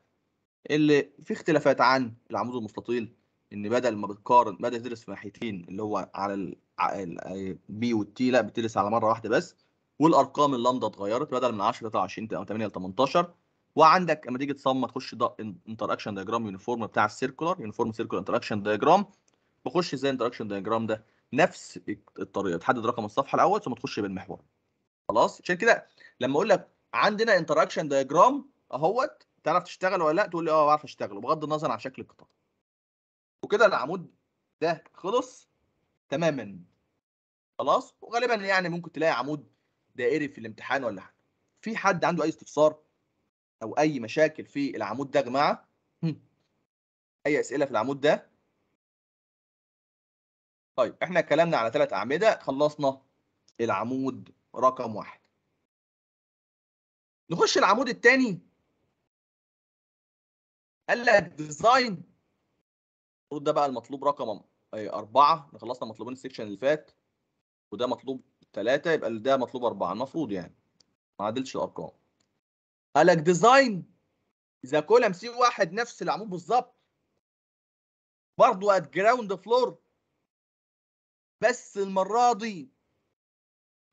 اللي فيه اختلافات عن العمود المستطيل ان بدل ما بتقارن بدل تدرس في ناحيتين اللي هو على ال... بي والتي لا بتدرس على مره واحده بس والارقام اللامدا اتغيرت بدل من 10 ل 23 او 8 ل 18 وعندك اما تيجي تصمم تخش انتر اكشن دايجرام يونيفورم بتاع السيركولر يونيفورم سيركولر انتر اكشن دايجرام بخش ازاي انتر اكشن دايجرام ده نفس الطريقه تحدد رقم الصفحه الاول ثم تخش بالمحور خلاص عشان كده لما اقول لك عندنا انتراكشن دايجرام اهوت تعرف تشتغل ولا لا تقول لي اه بعرف اشتغل بغض النظر عن شكل القطع وكده العمود ده خلص تماما خلاص وغالبا يعني ممكن تلاقي عمود دائري في الامتحان ولا حاجه في حد عنده اي استفسار او اي مشاكل في العمود ده يا جماعه اي اسئله في العمود ده طيب احنا اتكلمنا على ثلاث اعمده خلصنا العمود رقم واحد نخش العمود الثاني قال لك ديزاين المفروض ده بقى المطلوب رقم أربعة احنا خلصنا مطلوبين السكشن اللي فات وده مطلوب ثلاثة يبقى ده مطلوب أربعة المفروض يعني ما عدلش الأرقام قال لك ديزاين إذا كولم سي واحد نفس العمود بالظبط برضه ات جراوند فلور بس المرة دي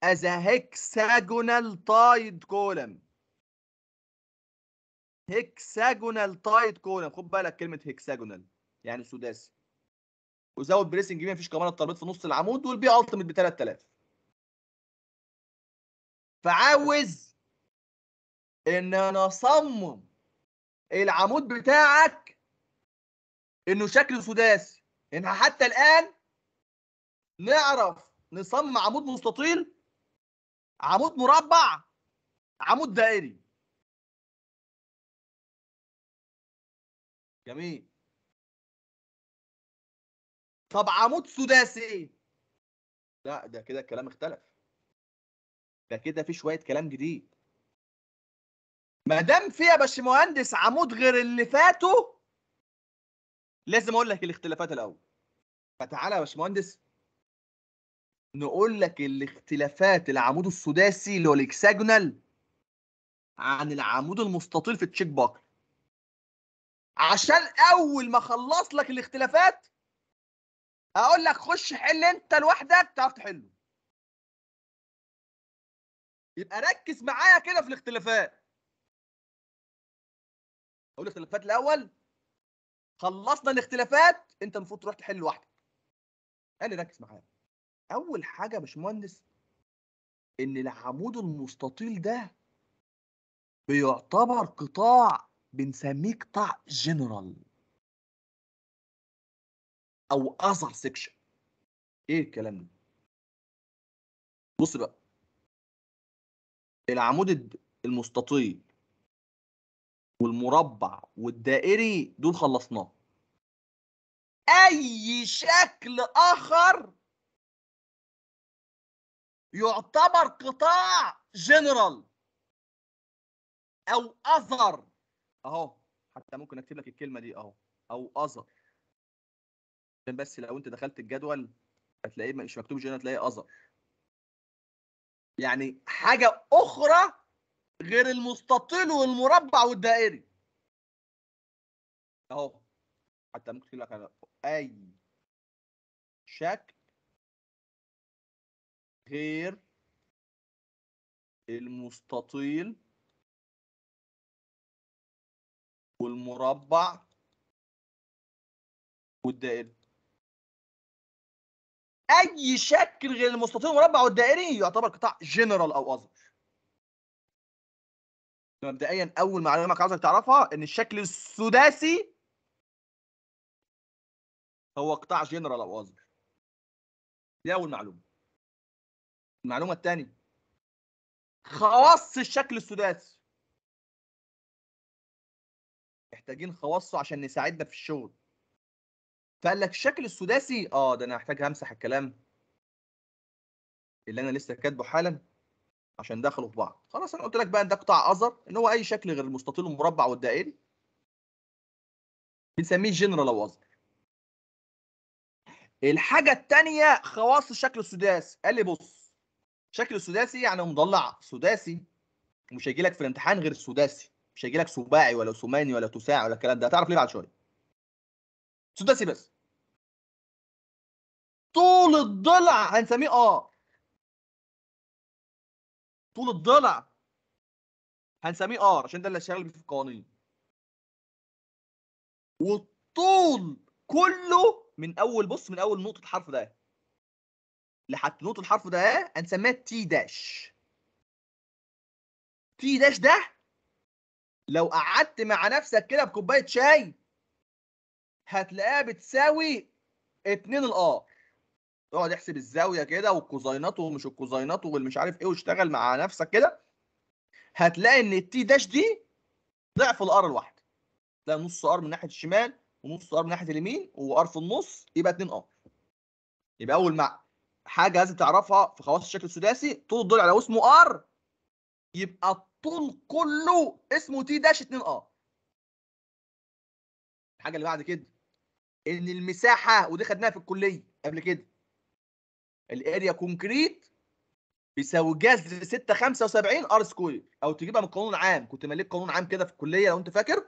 as a hexagonal tied column hexagonal tied column خد بالك كلمه hexagonal يعني سداسي وزود بريسنج بيه مفيش كمان الترابيط في نص العمود والبي التمت ب 3000 فعاوز ان انا اصمم العمود بتاعك انه شكله سداسي انها حتى الان نعرف نصمم عمود مستطيل عمود مربع عمود دائري جميل طب عمود سداسي لا ده كده الكلام اختلف ده كده في شويه كلام جديد ما دام في يا باشمهندس عمود غير اللي فاته لازم اقول لك الاختلافات الاول فتعالى يا باشمهندس نقول لك الاختلافات العمود السداسي اللي هو الاكساجونال عن العمود المستطيل في التشيك باكر عشان اول ما اخلص لك الاختلافات اقول لك خش حل انت لوحدك تعرف تحله يبقى ركز معايا كده في الاختلافات اقول الاختلافات الاول خلصنا الاختلافات انت المفروض تروح تحل لوحدك قال لي يعني ركز معايا اول حاجه يا باشمهندس ان العمود المستطيل ده بيعتبر قطاع بنسميه قطاع جنرال او اصغر سيكشن ايه الكلام ده بص بقى العمود المستطيل والمربع والدائري دول خلصناه اي شكل اخر يعتبر قطاع جنرال او اذر اهو حتى ممكن اكتب لك الكلمه دي اهو او اذر عشان بس لو انت دخلت الجدول هتلاقيه مش مكتوب جنرال هتلاقيه اذر يعني حاجه اخرى غير المستطيل والمربع والدائري اهو حتى ممكن اكتب لك اي شكل غير المستطيل والمربع والدائري اي شكل غير المستطيل والمربع والدائري يعتبر قطاع جنرال او اصغر مبدئيا اول معلومه عاوزك تعرفها ان الشكل السداسي هو قطاع جنرال او اصغر دي اول معلومه المعلومه الثانيه خواص الشكل السداسي محتاجين خواصه عشان نساعدنا في الشغل فقال لك الشكل السداسي اه ده انا هحتاج همسح الكلام اللي انا لسه كاتبه حالا عشان دخلوا في بعض خلاص انا قلت لك بقى ان ده قطاع ازر ان هو اي شكل غير المستطيل والمربع والدائري بنسميه جنرال او ازر الحاجه الثانيه خواص الشكل السداسي قال لي بص شكل سداسي يعني مضلع سداسي مش هيجي لك في الامتحان غير السداسي مش هيجي لك سباعي ولا ثماني ولا تساع ولا الكلام ده هتعرف ليه بعد شويه سداسي بس طول الضلع هنسميه اه طول الضلع هنسميه ار آه، عشان ده اللي شغال بيه في القوانين والطول كله من اول بص من اول نقطه الحرف ده لحد نقطه الحرف ده هنسميها تي داش تي داش ده لو قعدت مع نفسك كده بكوبايه شاي هتلاقيها بتساوي 2 الار اقعد احسب الزاويه كده والكوزينات ومش الكوزينات والمش عارف ايه واشتغل مع نفسك كده هتلاقي ان التي داش دي ضعف الار الواحد تلاقي نص ار من ناحيه الشمال ونص ار من ناحيه اليمين وار في النص يبقى 2 ار يبقى اول ما حاجه لازم تعرفها في خواص الشكل السداسي طول الضلع لو اسمه ار يبقى الطول كله اسمه تي داش 2 ار الحاجه اللي بعد كده ان المساحه ودي خدناها في الكليه قبل كده الاريا كونكريت بيساوي جذر 6 75 ار سكوير او تجيبها من القانون العام كنت مليت قانون عام كده في الكليه لو انت فاكر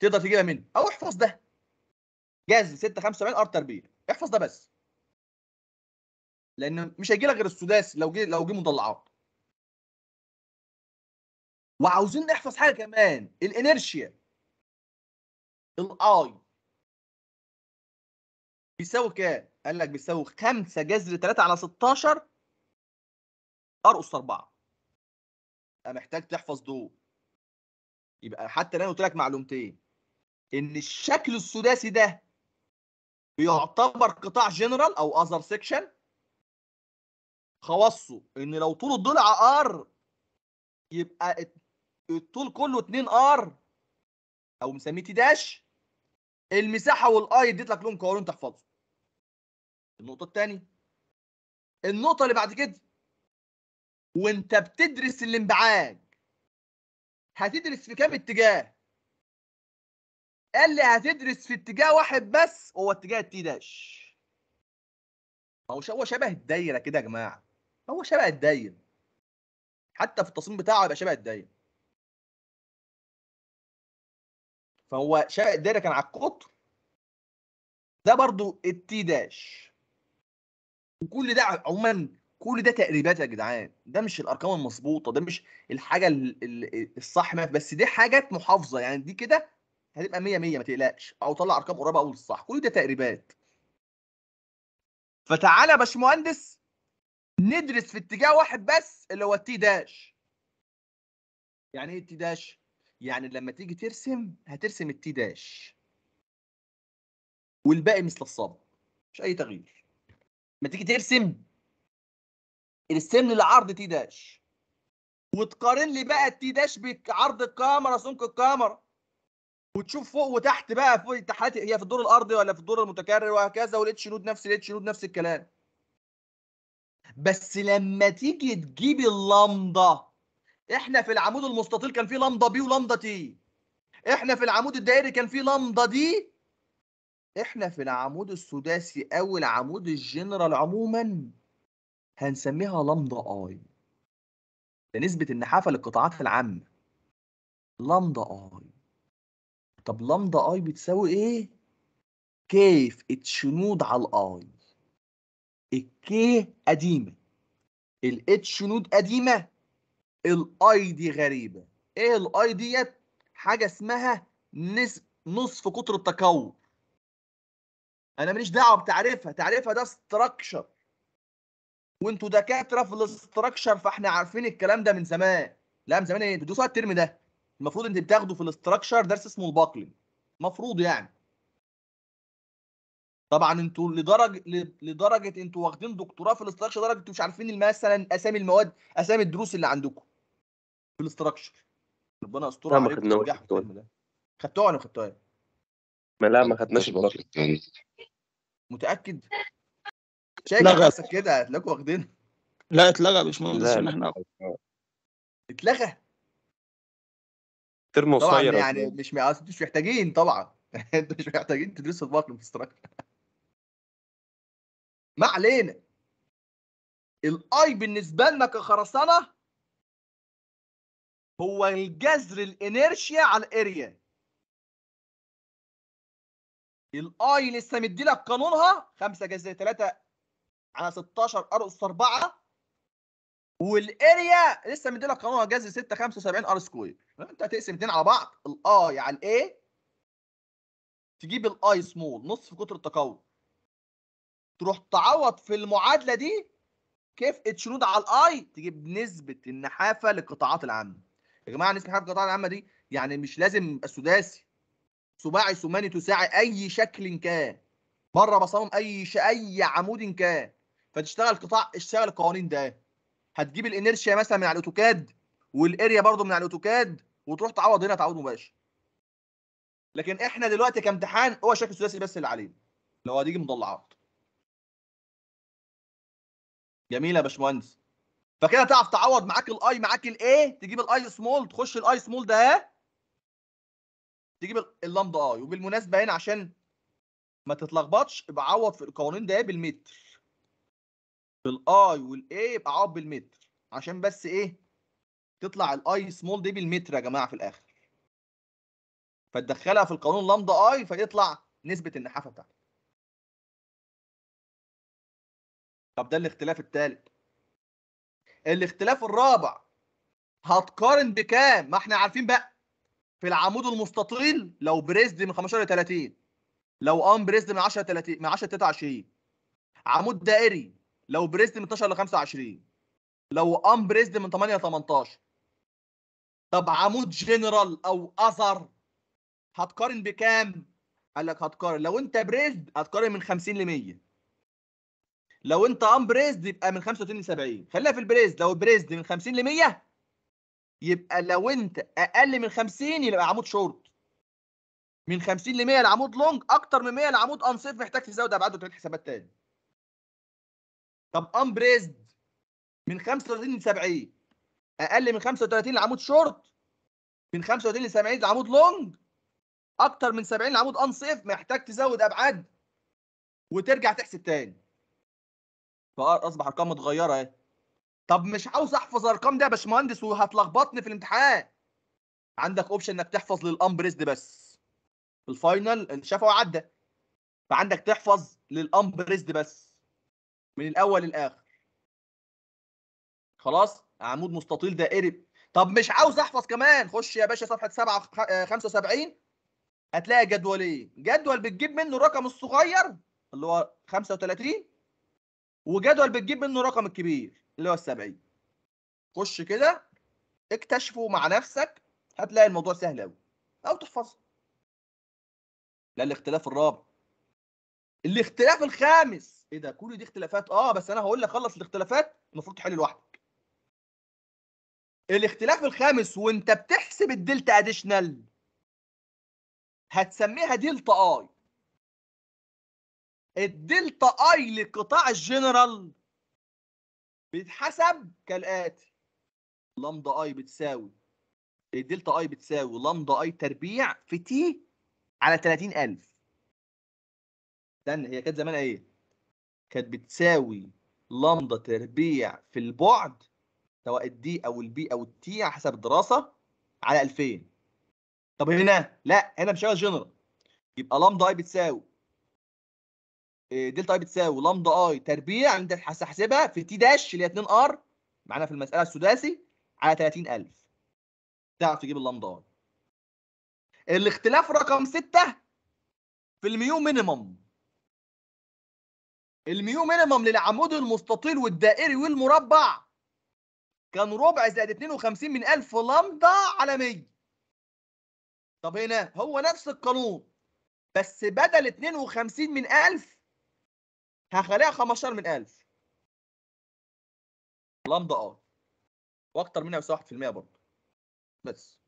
تقدر تجيبها منه او احفظ ده جذر 6 75 ار تربيع احفظ ده بس لان مش هيجي لك غير السداسي لو جه لو جه مضلعات وعاوزين نحفظ حاجه كمان الانرشيا الاي بيساوي كام؟ قال لك بيساوي 5 جذر 3 على 16 ار اس 4 يبقى محتاج تحفظ دول يبقى حتى انا قلت لك معلومتين ان الشكل السداسي ده بيعتبر قطاع جنرال او اذر سيكشن خواصه ان لو طول الضلع ار يبقى الطول كله 2 ار او مسميه تي داش المساحه والاي اديت لك لون قوانين تحفظه النقطه الثانيه النقطه اللي بعد كده وانت بتدرس الانبعاج هتدرس في كام اتجاه قال لي هتدرس في اتجاه واحد بس هو اتجاه التي داش ما هو شبه الدايره كده يا جماعه هو شبه الدايم حتى في التصميم بتاعه يبقى شبه الدايم فهو شبه الدايره كان على القطر ده برضو التي داش وكل ده عموما كل ده تقريبات يا جدعان ده مش الارقام المظبوطه ده مش الحاجه الصح بس دي حاجات محافظه يعني دي كده هتبقى 100 100 ما تقلقش او طلع ارقام قريبه اقول الصح كل ده تقريبات فتعالى يا باشمهندس ندرس في اتجاه واحد بس اللي هو التي داش يعني ايه التي داش يعني لما تيجي ترسم هترسم التي داش والباقي مثل الصمت مش اي تغيير لما تيجي ترسم ارسم لي العرض تي داش وتقارن لي بقى التي داش بعرض الكاميرا سمك الكاميرا وتشوف فوق وتحت بقى فوق التحالات هي في الدور الارضي ولا في الدور المتكرر وهكذا والاتش نود نفس الاتش نود نفس الكلام بس لما تيجي تجيب اللمضه احنا في العمود المستطيل كان في لمضه بي ولمضه تي احنا في العمود الدائري كان في لمضه دي احنا في العمود السداسي او العمود الجنرال عموما هنسميها لمضه اي نسبة النحافه للقطاعات العامه لمضه اي طب لمضه اي بتساوي ايه كيف اتشنود على الاي الكي قديمه الاتش نود قديمه الاي دي غريبه ايه الاي ديت حاجه اسمها نصف قطر التكور انا ماليش دعوه بتعريفها تعريفها ده ستراكشر وانتوا دكاتره في الاستراكشر فاحنا عارفين الكلام ده من زمان لا من زمان ايه بتدوسوا على الترم ده المفروض انت بتاخده في الاستراكشر درس اسمه الباكلين المفروض يعني طبعا انتوا لدرجه لدرجه انتوا واخدين دكتوراه في الاستراكشر لدرجه انتوا مش عارفين مثلا اسامي المواد اسامي الدروس اللي عندكم في الاستراكشر ربنا يستر عليكم خدتوها ولا ما خدتوهاش؟ ما لا ما خدناش متاكد؟ شايف نفسك كده هتلاقوا واخدين لا اتلغى يا باشمهندس احنا اتلغى ترم قصير يعني مش انتوا مش محتاجين طبعا انتوا مش محتاجين تدرسوا البطن في الاستراكشر ما علينا الاي بالنسبه لنا كخرسانه هو الجذر الانيرشيا على الاريا الاي لسه مدي لك قانونها 5 جذر 3 على 16 ار اس 4 والاريا لسه مدي لك قانونها جذر 6 75 ار سكوير انت هتقسم اثنين على بعض الاي على الاي تجيب الاي سمول نصف قطر التقاوم تروح تعوض في المعادله دي اتش نود على الاي تجيب نسبه النحافه للقطاعات العامه يا جماعه نسبه النحافه للقطاعات العامه دي يعني مش لازم السداسي سباعي ثماني تساعي اي شكل كان بره بصمم اي ش... اي عمود كان فتشتغل قطاع اشتغل القوانين ده هتجيب الانرشيا مثلا من على الاوتوكاد والاريا برضو من على الاوتوكاد وتروح تعوض هنا تعوض مباشر لكن احنا دلوقتي كامتحان هو شكل سداسي بس اللي علينا لو هتيجي مضلعات جميل يا باشمهندس فكده تعرف تعوض معاك الاي معاك الاي تجيب الاي سمول تخش الاي سمول ده تجيب اللمضة آه. اي وبالمناسبه هنا عشان ما تتلخبطش يبقى عوض في القوانين ده بالمتر بالاي والاي يبقى عوض بالمتر عشان بس ايه تطلع الاي سمول دي بالمتر يا جماعه في الاخر فتدخلها في القانون لمضة اي فيطلع نسبه النحافه بتاعتك طب ده الاختلاف الثالث الاختلاف الرابع هتقارن بكام ما احنا عارفين بقى في العمود المستطيل لو بريزد من 15 ل 30 لو ان بريزد من 10 ل 30 من 10 ل 23 عمود دائري لو بريزد من 12 ل 25 لو ان بريزد من 8 ل 18 طب عمود جنرال او اثر هتقارن بكام؟ قال لك هتقارن لو انت بريزد هتقارن من 50 ل 100 لو انت امبريزد يبقى من 35 ل 70 خليها في البريزد لو بريزد من 50 ل 100 يبقى لو انت اقل من 50 يبقى عمود شورت من 50 ل 100 العمود لونج اكتر من 100 ان سيف محتاج تزود ابعاد وتعمل حسابات تاني طب امبريزد من 35 ل 70 اقل من 35 العمود شورت من 35 ل 70 العمود لونج اكتر من 70 ان سيف محتاج تزود ابعاد وترجع تحسب تاني فاصبح ارقام متغيره اهي طب مش عاوز احفظ الارقام ده يا باشمهندس وهتلخبطني في الامتحان عندك اوبشن انك تحفظ للامبريزد بس في الفاينل شافه وعدى فعندك تحفظ للامبريزد بس من الاول للاخر خلاص عمود مستطيل دائري طب مش عاوز احفظ كمان خش يا باشا صفحه 7 75 هتلاقي جدولين جدول بتجيب منه الرقم الصغير اللي هو 35 وجدول بتجيب منه رقم الكبير اللي هو السبعين خش كده اكتشفه مع نفسك هتلاقي الموضوع سهل قوي او تحفظه ده الاختلاف الرابع الاختلاف الخامس ايه ده كل دي اختلافات اه بس انا هقول لك خلص الاختلافات المفروض تحل لوحدك الاختلاف الخامس وانت بتحسب الدلتا اديشنال هتسميها دلتا اي الدلتا اي لقطاع الجنرال بيتحسب كالاتي لامدا اي بتساوي الدلتا اي بتساوي لامدا اي تربيع في تي على 30000 استنى هي كانت زمان ايه كانت بتساوي لامدا تربيع في البعد سواء الدي او البي او التي على حسب الدراسه على 2000 طب هنا لا هنا مش هي جنرال يبقى لامدا اي بتساوي آه، دلتا اي بتساوي لامدا اي تربيع عند هحسبها في تي داش اللي هي 2 ار معانا في المساله السداسي على 30000 تعرف تجيب اللامدا اي الاختلاف رقم 6 في الميو مينيمم الميو مينيمم للعمود المستطيل والدائري والمربع كان ربع زائد 52 من 1000 لامدا على 100 طب هنا هو نفس القانون بس بدل 52 من 1000 هخليها 15 من 1000 لمضة اه واكتر منها يساوي 1% برضه بس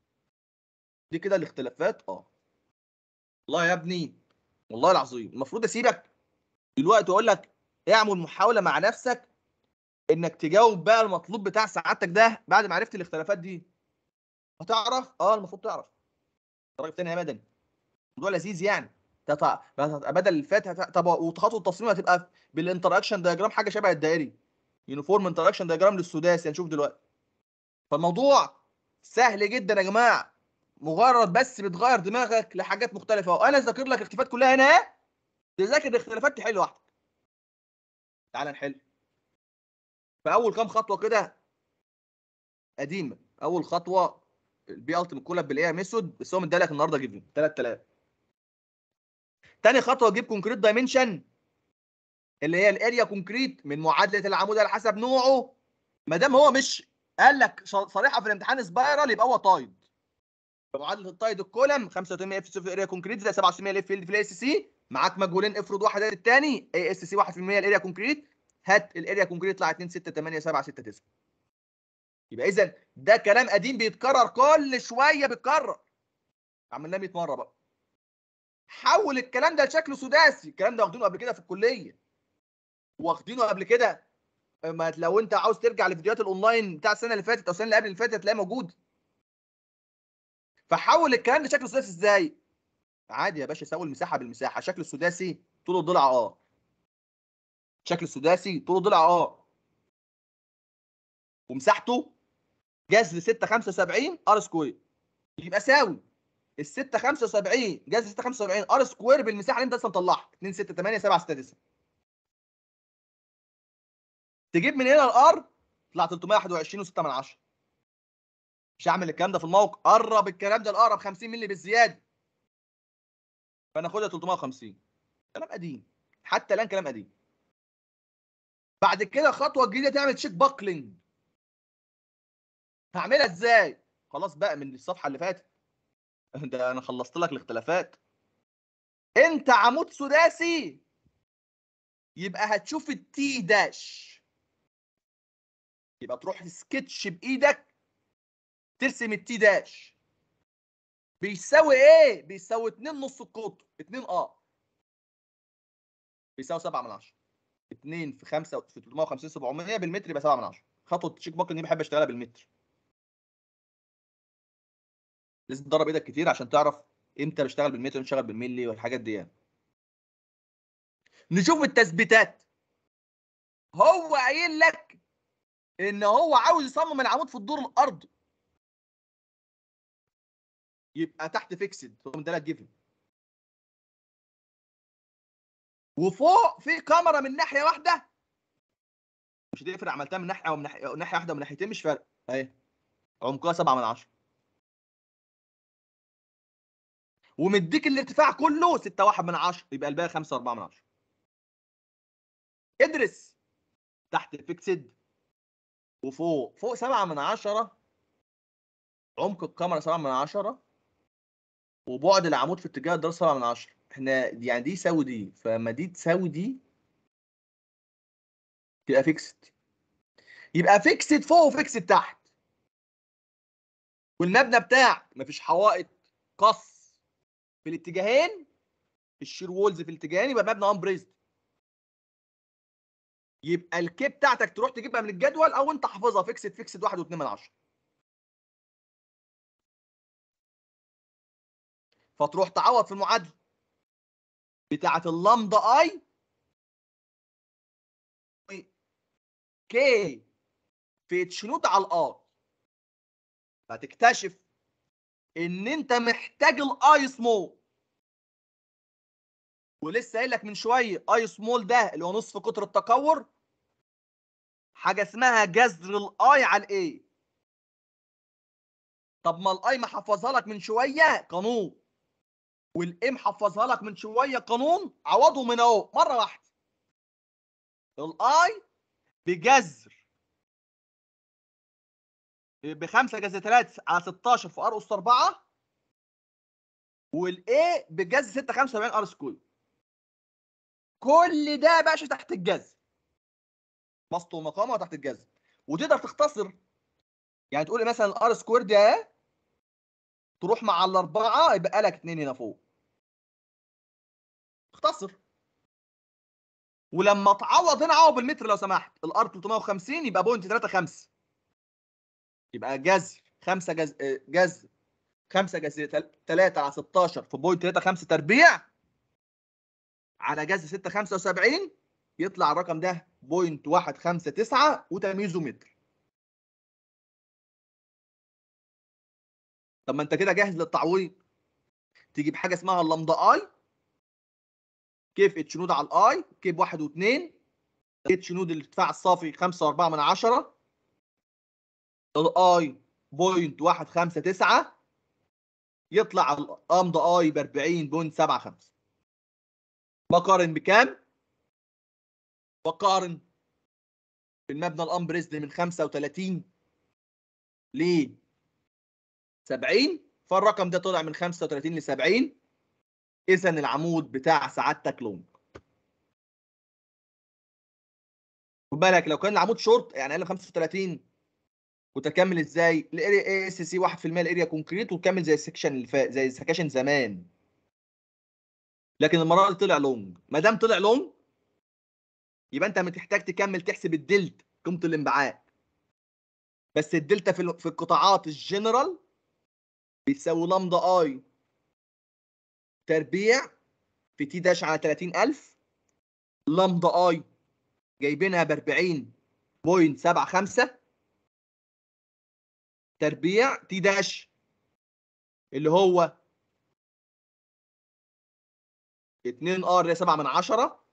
دي كده الاختلافات اه والله يا ابني والله العظيم المفروض اسيبك دلوقتي واقول لك اعمل محاوله مع نفسك انك تجاوب بقى المطلوب بتاع سعادتك ده بعد ما عرفت الاختلافات دي هتعرف اه المفروض تعرف درجه تانية يا مدني موضوع لذيذ يعني تطع بدل الفاتحه طب وخطوه التصميم هتبقى بالانتراكشن دايجرام حاجه شبه الدائري إيه يونيفورم انتراكشن دايجرام للسداسي يعني هنشوف دلوقتي فالموضوع سهل جدا يا جماعه مجرد بس بتغير دماغك لحاجات مختلفه وانا ذاكر لك الاختلافات كلها هنا تذاكر الاختلافات تحل لوحدك تعال نحل في اول كام خطوه كده قديمه اول خطوه البي التيمت كولاب بالاي ميثود بس هو مدالك النهارده جيفن 3000 تاني خطوه تجيب كونكريت دايمنشن اللي هي الاريا كونكريت من معادله العمود على حسب نوعه ما دام هو مش قال لك صريحه في الامتحان سبايرال يبقى هو تايد معادله التايد الكولم 85 اف سي في الاريا كونكريت زي 77 اف في الاي اس سي معاك مجهولين افرض واحد الثاني اي اس سي 1% الاريا كونكريت هات الاريا كونكريت طلع 2 6 8 7 6 9 يبقى اذا ده كلام قديم بيتكرر كل شويه بيتكرر عملناه 100 مره بقى حول الكلام ده لشكل سداسي الكلام ده واخدينه قبل كده في الكليه واخدينه قبل كده ما لو انت عاوز ترجع لفيديوهات الاونلاين بتاع السنه اللي فاتت او السنه اللي قبل اللي فاتت هتلاقيه موجود فحول الكلام لشكل سداسي ازاي عادي يا باشا ساوي المساحه بالمساحه شكل السداسي طوله ضلع اه شكل السداسي طوله ضلع اه ومساحته جذر 6 75 ار سكوير يبقى ساوي ال 675 جهاز 675 ار سكوير بالمساحه اللي انت لسه مطلعها 2 6 8 7 6 9 تجيب من هنا الار طلع 321 و6 من 10 مش هعمل الكلام ده في الموقع قرب الكلام ده الاقرب 50 مللي بالزياده فانا اخدها 350 كلام قديم حتى الان كلام قديم بعد كده الخطوه الجديده تعمل تشيك باكلينج هعملها ازاي خلاص بقى من الصفحه اللي فاتت ده انا خلصت لك الاختلافات انت عمود سداسي يبقى هتشوف التي داش يبقى تروح سكتش بايدك ترسم التي داش بيساوي ايه؟ بيساوي 2 نص القطر 2 اه بيساوي 7 من 10 2 في 5 في 350 700 بالمتر يبقى 7 من 10 خطوه تشيك باك دي بحب اشتغلها بالمتر لازم تدرب ايدك كتير عشان تعرف امتى بشتغل بالمتر وامتى بشتغل بالملي والحاجات دي يعني. نشوف التثبيتات هو قايل لك ان هو عاوز يصمم العمود في الدور الارضي يبقى تحت فيكسد رقم ده جيفن وفوق في كاميرا من ناحيه واحده مش هتفرق عملتها من ناحيه او من ناحيه واحده ومن ناحيتين مش فارق اهي عمقها 7 من 10 ومديك الارتفاع كله 6 1 من 10 يبقى الباقي 5 4 من 10 ادرس تحت فيكسد وفوق فوق 7 من 10 عمق الكاميرا 7 من 10 وبعد العمود في اتجاه الدرس 7 من 10 احنا يعني دي يساوي دي فما دي تساوي دي يبقى فيكسد يبقى فيكسد فوق وفيكسد تحت والمبنى بتاعك مفيش حوائط قص في الاتجاهين الشير وولز في الاتجاهين يبقى مبنى ان بريزد يبقى الكي بتاعتك تروح تجيبها من الجدول او انت حافظها فيكسد فيكسد واحد و من عشره فتروح تعوض في المعادله بتاعه اللامدا اي كي في نوت على الار فتكتشف ان انت محتاج الاي سمول ولسه قايل لك من شويه اي سمول ده اللي هو نصف قطر التكور حاجه اسمها جذر الاي على الاي طب ما الاي محفظها لك من شويه قانون والام حفظها لك من شويه قانون عوضهم من اهو مره واحده الاي بجذر بخمسه جذر 3 على 16 في ار اس 4 والاي بجذر 6 75 ار سكوير كل ده يا باشا تحت الجذر بسط ومقامه تحت الجذر وتقدر تختصر يعني تقول مثلا الار سكوير ده تروح مع الاربعه يبقى لك 2 هنا فوق اختصر ولما تعوض هنا عوض بالمتر لو سمحت الار 350 يبقى بوينت 3 5 يبقى جذر 5 آه، جذر جذر 5 جذر 3 على 16 في بوينت 3 5 تربيع على جذر 6 75 يطلع الرقم ده بوينت 159 وتمييزه متر طب ما انت كده جاهز للتعويض تجيب حاجه اسمها اللمضة اي كيف اتش نود على الاي كيف 1 و2 اتش نود الارتفاع الصافي خمسة واربعة من 10 الاي بوينت واحد خمسة تسعة يطلع الامض اي ب 40.75 بقارن بكام؟ بقارن بالمبنى الامبريزد من 35 ل 70 فالرقم ده طلع من 35 ل 70 اذا العمود بتاع سعادتك لونج خد بالك لو كان العمود شورت يعني اقل 35 وتكمل ازاي الاريا اس سي 1% الاريا كونكريت وتكمل زي السكشن اللي فات زي السكشن زمان لكن المره دي طلع لونج ما دام طلع لونج يبقى انت بتحتاج تكمل تحسب الدلتا قيمه الانبعاث بس الدلتا في في القطاعات الجنرال بتساوي لامدا اي تربيع في تي داش على 30000 لامدا اي جايبينها ب 40.75 تربيع تي داش اللي هو 2 ار اللي هي 7 من 10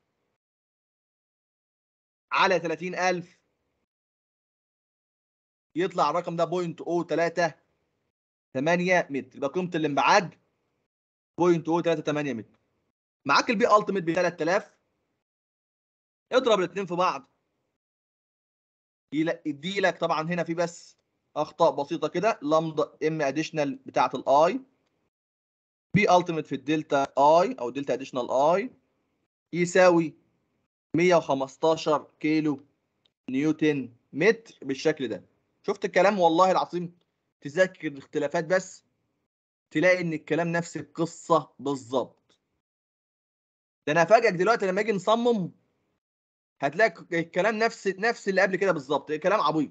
على 30000 يطلع الرقم ده 0.038 متر يبقى قيمه الانبعاج 0.038 متر معاك البي التيميت ب 3000 اضرب الاثنين في بعض يدي لك طبعا هنا في بس اخطاء بسيطه كده لامدا ام اديشنال بتاعه الاي بي التيميت في الدلتا اي او دلتا اديشنال اي يساوي 115 كيلو نيوتن متر بالشكل ده شفت الكلام والله العظيم تذاكر الاختلافات بس تلاقي ان الكلام نفس القصه بالظبط ده انا هفاجئك دلوقتي لما اجي نصمم هتلاقي الكلام نفس نفس اللي قبل كده بالظبط كلام عبيط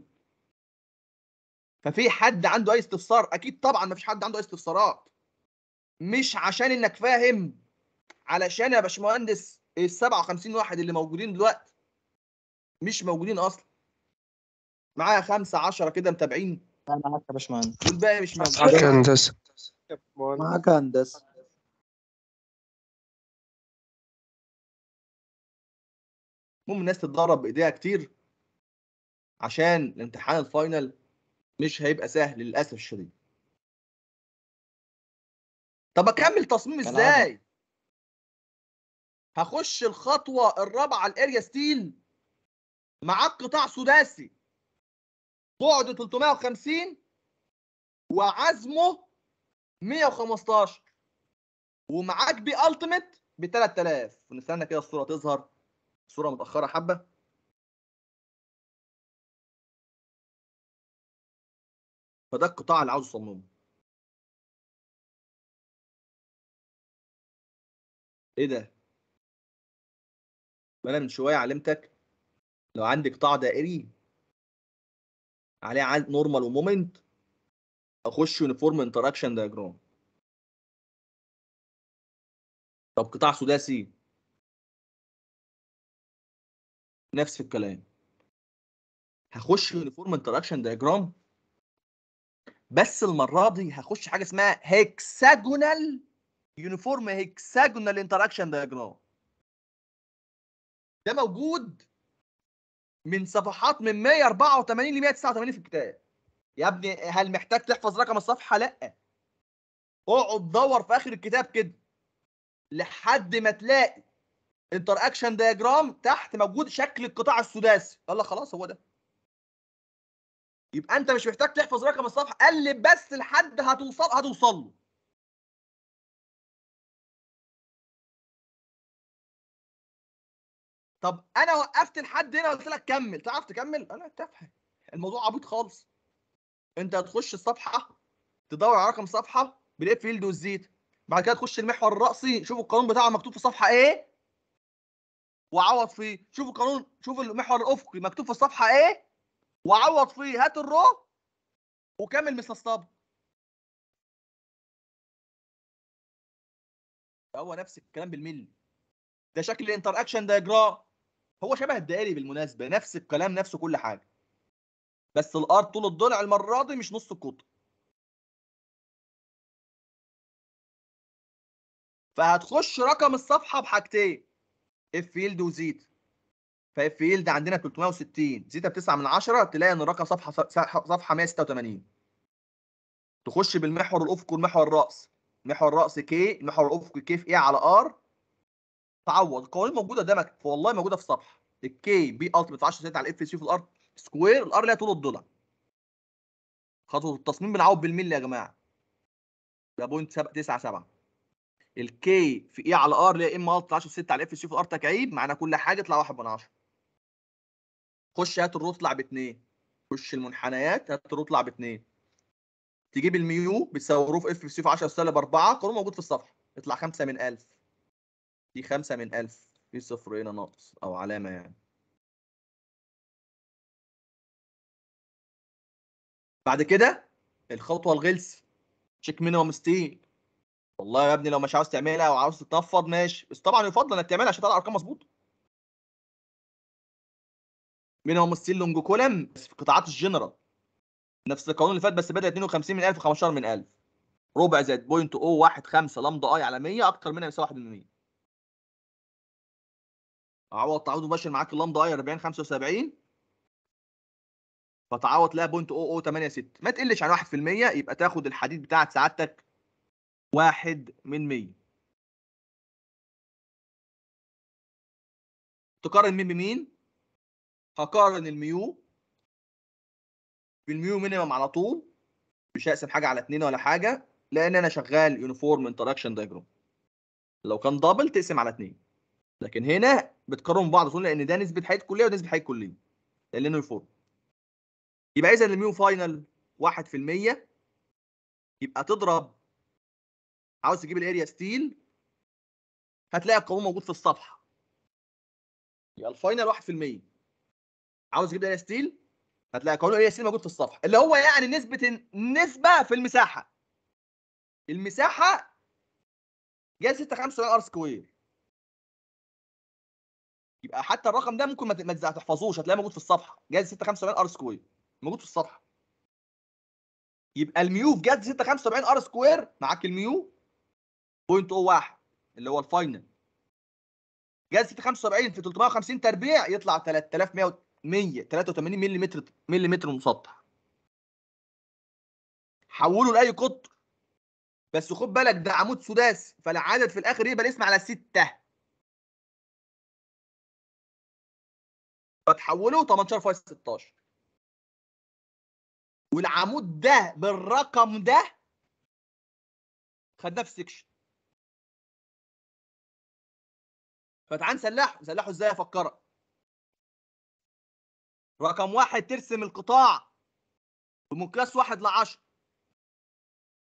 ففي حد عنده اي استفسار اكيد طبعا ما فيش حد عنده اي استفسارات مش عشان انك فاهم علشان يا باشمهندس ال 57 واحد اللي موجودين دلوقتي مش موجودين اصلا معايا خمسة عشرة كده متابعين انا معاك يا باشمهندس والباقي مش موجود معاك هندسة معاك هندسة المهم الناس تتدرب بايديها كتير عشان الامتحان الفاينل مش هيبقى سهل للاسف الشديد طب اكمل تصميم ازاي هخش الخطوه الرابعه الاريا ستيل معاك قطاع سداسي بعد 350 وعزمه 115 ومعاك بي التيميت ب 3000 ونستنى كده الصوره تظهر صوره متاخره حبه فده القطاع اللي عاوز يصممه ايه ده ما انا من شويه علمتك لو عندي قطاع دائري عليه عدد نورمال ومومنت اخش يونيفورم انتراكشن دايجرام طب قطاع سداسي نفس الكلام هخش يونيفورم انتراكشن دايجرام بس المره دي هخش حاجه اسمها هيكساجونال يونيفورم هيكساجونال انتراكشن دايجرام ده موجود من صفحات من 184 ل 189 في الكتاب يا ابني هل محتاج تحفظ رقم الصفحه لا اقعد دور في اخر الكتاب كده لحد ما تلاقي انتر اكشن دايجرام تحت موجود شكل القطاع السداسي يلا لك خلاص هو ده يبقى انت مش محتاج تحفظ رقم الصفحه قلب بس لحد هتوصل هتوصل له طب انا وقفت لحد هنا قلت لك كمل تعرف تكمل انا تافهه الموضوع عبيط خالص انت هتخش الصفحه تدور على رقم صفحه بالاف فيلد والزيت بعد كده تخش المحور الرأسي شوف القانون بتاعه مكتوب في الصفحه ايه وعوض فيه شوف القانون شوف المحور الافقي مكتوب في الصفحه ايه وعوض فيه هات الرو وكمل مستصطب هو نفس الكلام بالملي ده شكل الانتر اكشن اجراء هو شبه الدائري بالمناسبه نفس الكلام نفسه كل حاجه بس الار طول الضلع المره دي مش نص القطر فهتخش رقم الصفحه بحاجتين الفيلد وزيت ده عندنا 360 زيتا ب 9 من 10 تلاقي ان الرقم صفحه صفحه 186 تخش بالمحور الافقي والمحور الراس محور الراس كي محور الافقي كي في ايه على ار تعوض القوانين موجوده قدامك والله موجوده في الصفحه الكي بي التيمت 10 زائد على اف سي في الار سكوير الار ليها طول الضلع خطوه التصميم بنعوض بالملي يا جماعه ده بوينت 97 الكي في اي على ار هي ام الت 10 6 على اف سي في الار تكعيب معنى كل حاجه يطلع 1 من 10 خش هات الرو اطلع باثنين خش المنحنيات هات الرو اطلع باثنين تجيب الميو بتساوي في اف في 10 سالب 4 كله موجود في الصفحه اطلع 5 من 1000 دي 5 من 1000 في صفر هنا ناقص او علامه يعني بعد كده الخطوه الغلس تشيك مينيمم ستيل والله يا ابني لو مش عاوز تعملها وعاوز تتنفض ماشي بس طبعا يفضل انك تعملها عشان تطلع ارقام مظبوطه منهم هو لونج كولم في قطاعات الجنرال نفس القانون اللي فات بس بدأ 52 من 1000 15 من 1000 ربع زائد بوينت او oh واحد خمسة لامدا اي على 100 اكتر منها يساوي 1 من 100 اعوض تعوض مباشر معاك اللامدا اي 40 75 فتعوض لها بوينت او او 8 6 ما تقلش عن 1% يبقى تاخد الحديد بتاعت سعادتك 1 من 100 تقارن مين بمين هقارن الميو بالميو مينيمم على طول مش هقسم حاجه على اتنين ولا حاجه لان انا شغال يونيفورم انتراكشن دايجرام لو كان دبل تقسم على اتنين لكن هنا بتقارن بعض طول لان ده نسبه حياه كليه ونسبه حياه كليه لانه يونيفورم يبقى اذا الميو فاينل 1% يبقى تضرب عاوز تجيب الاريا ستيل هتلاقي القانون موجود في الصفحه يبقى الفاينل 1% عاوز يجيب دانيال ستيل هتلاقي قانون دانيال ستيل موجود في الصفحه اللي هو يعني نسبه نسبه في المساحه المساحه جاي 6 5 ار سكوير يبقى حتى الرقم ده ممكن ما تحفظوش هتلاقيه موجود في الصفحه 6 675 ار سكوير موجود في الصفحه يبقى الميو في جاز 675 ار سكوير معاك الميو بوينت او 1 اللي هو الفاينل جاز 675 في 350 تربيع يطلع 3100 183 ملم ملم مسطح حوله لاي قطر بس خد بالك ده عمود سداسي فالعدد في الاخر يبقى الاسم على سته فتحوله 18 فايز 16 والعمود ده بالرقم ده خدناه في سكشن فتعال نسلحه نسلحه ازاي افكرك رقم واحد ترسم القطاع بمقياس واحد لعشرة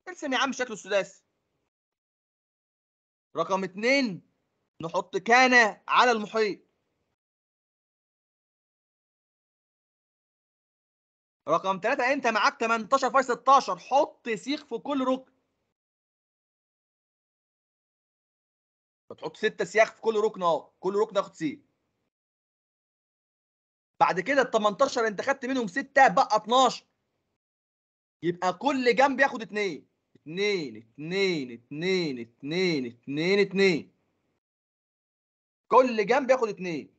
ارسم يا عم شكله السداسي رقم اتنين نحط كان على المحيط رقم ثلاثة انت معاك 18 في 16 حط سيخ في كل ركن بتحط ستة سياخ في كل ركن اهو كل ركن ياخد سيخ بعد كده ال 18 انت خدت منهم 6 بقى 12 يبقى كل جنب ياخد 2 2 2 2 2 2 2 كل جنب ياخد 2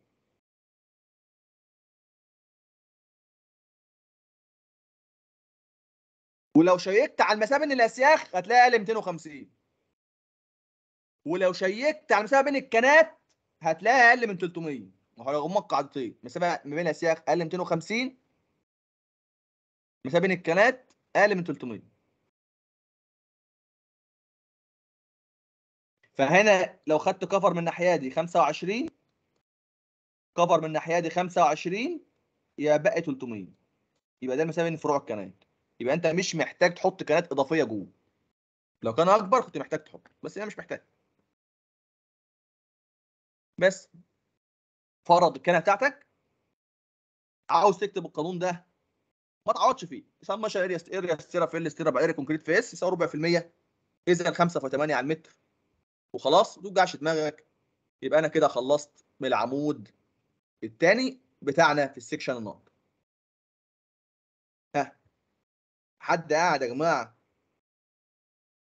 ولو شيكت على المسافه بين الاسياخ هتلاقي اقل 250 ولو شيكت على المسافه بين الكنات هتلاقي اقل من 300 ما وهيغمض قاعدتين مسافه ما بين الاسياخ اقل من 250 مسافه بين الكلات اقل من 300 فهنا لو خدت كفر من الناحيه دي 25 كفر من الناحيه دي 25 يبقى بقى 300 يبقى ده المسافه بين فروع الكنات يبقى انت مش محتاج تحط كنات اضافيه جوه لو كان اكبر كنت محتاج تحط بس انا مش محتاج بس فرض الكلمه بتاعتك عاوز تكتب القانون ده ما تعوضش فيه يسمى اريا اريا ستيرا فيل ستيرا باريا كونكريت فيس يساوي ربع في المية اذا 5.8 على المتر وخلاص ما توجعش دماغك يبقى انا كده خلصت من العمود الثاني بتاعنا في السكشن النقط ها حد قاعد يا جماعه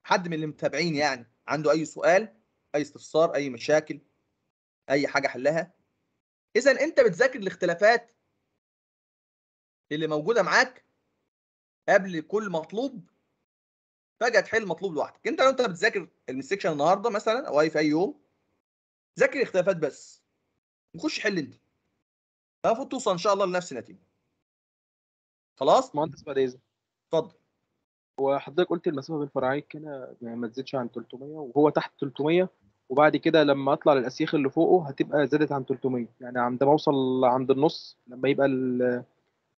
حد من اللي متابعين يعني عنده اي سؤال اي استفسار اي مشاكل اي حاجه حلها اذا انت بتذاكر الاختلافات اللي موجوده معاك قبل كل مطلوب فجاه تحل مطلوب لوحدك انت لو انت بتذاكر السكشن النهارده مثلا او اي في اي يوم ذاكر الاختلافات بس وخش حل انت المفروض توصل ان شاء الله لنفس النتيجه خلاص مهندس باريزا اتفضل وحضرتك قلت المسافه بين الفرعين كده ما تزيدش عن 300 وهو تحت 300 وبعد كده لما اطلع للاسيخ اللي فوقه هتبقى زادت عن 300 يعني عند ما اوصل عند النص لما يبقى ال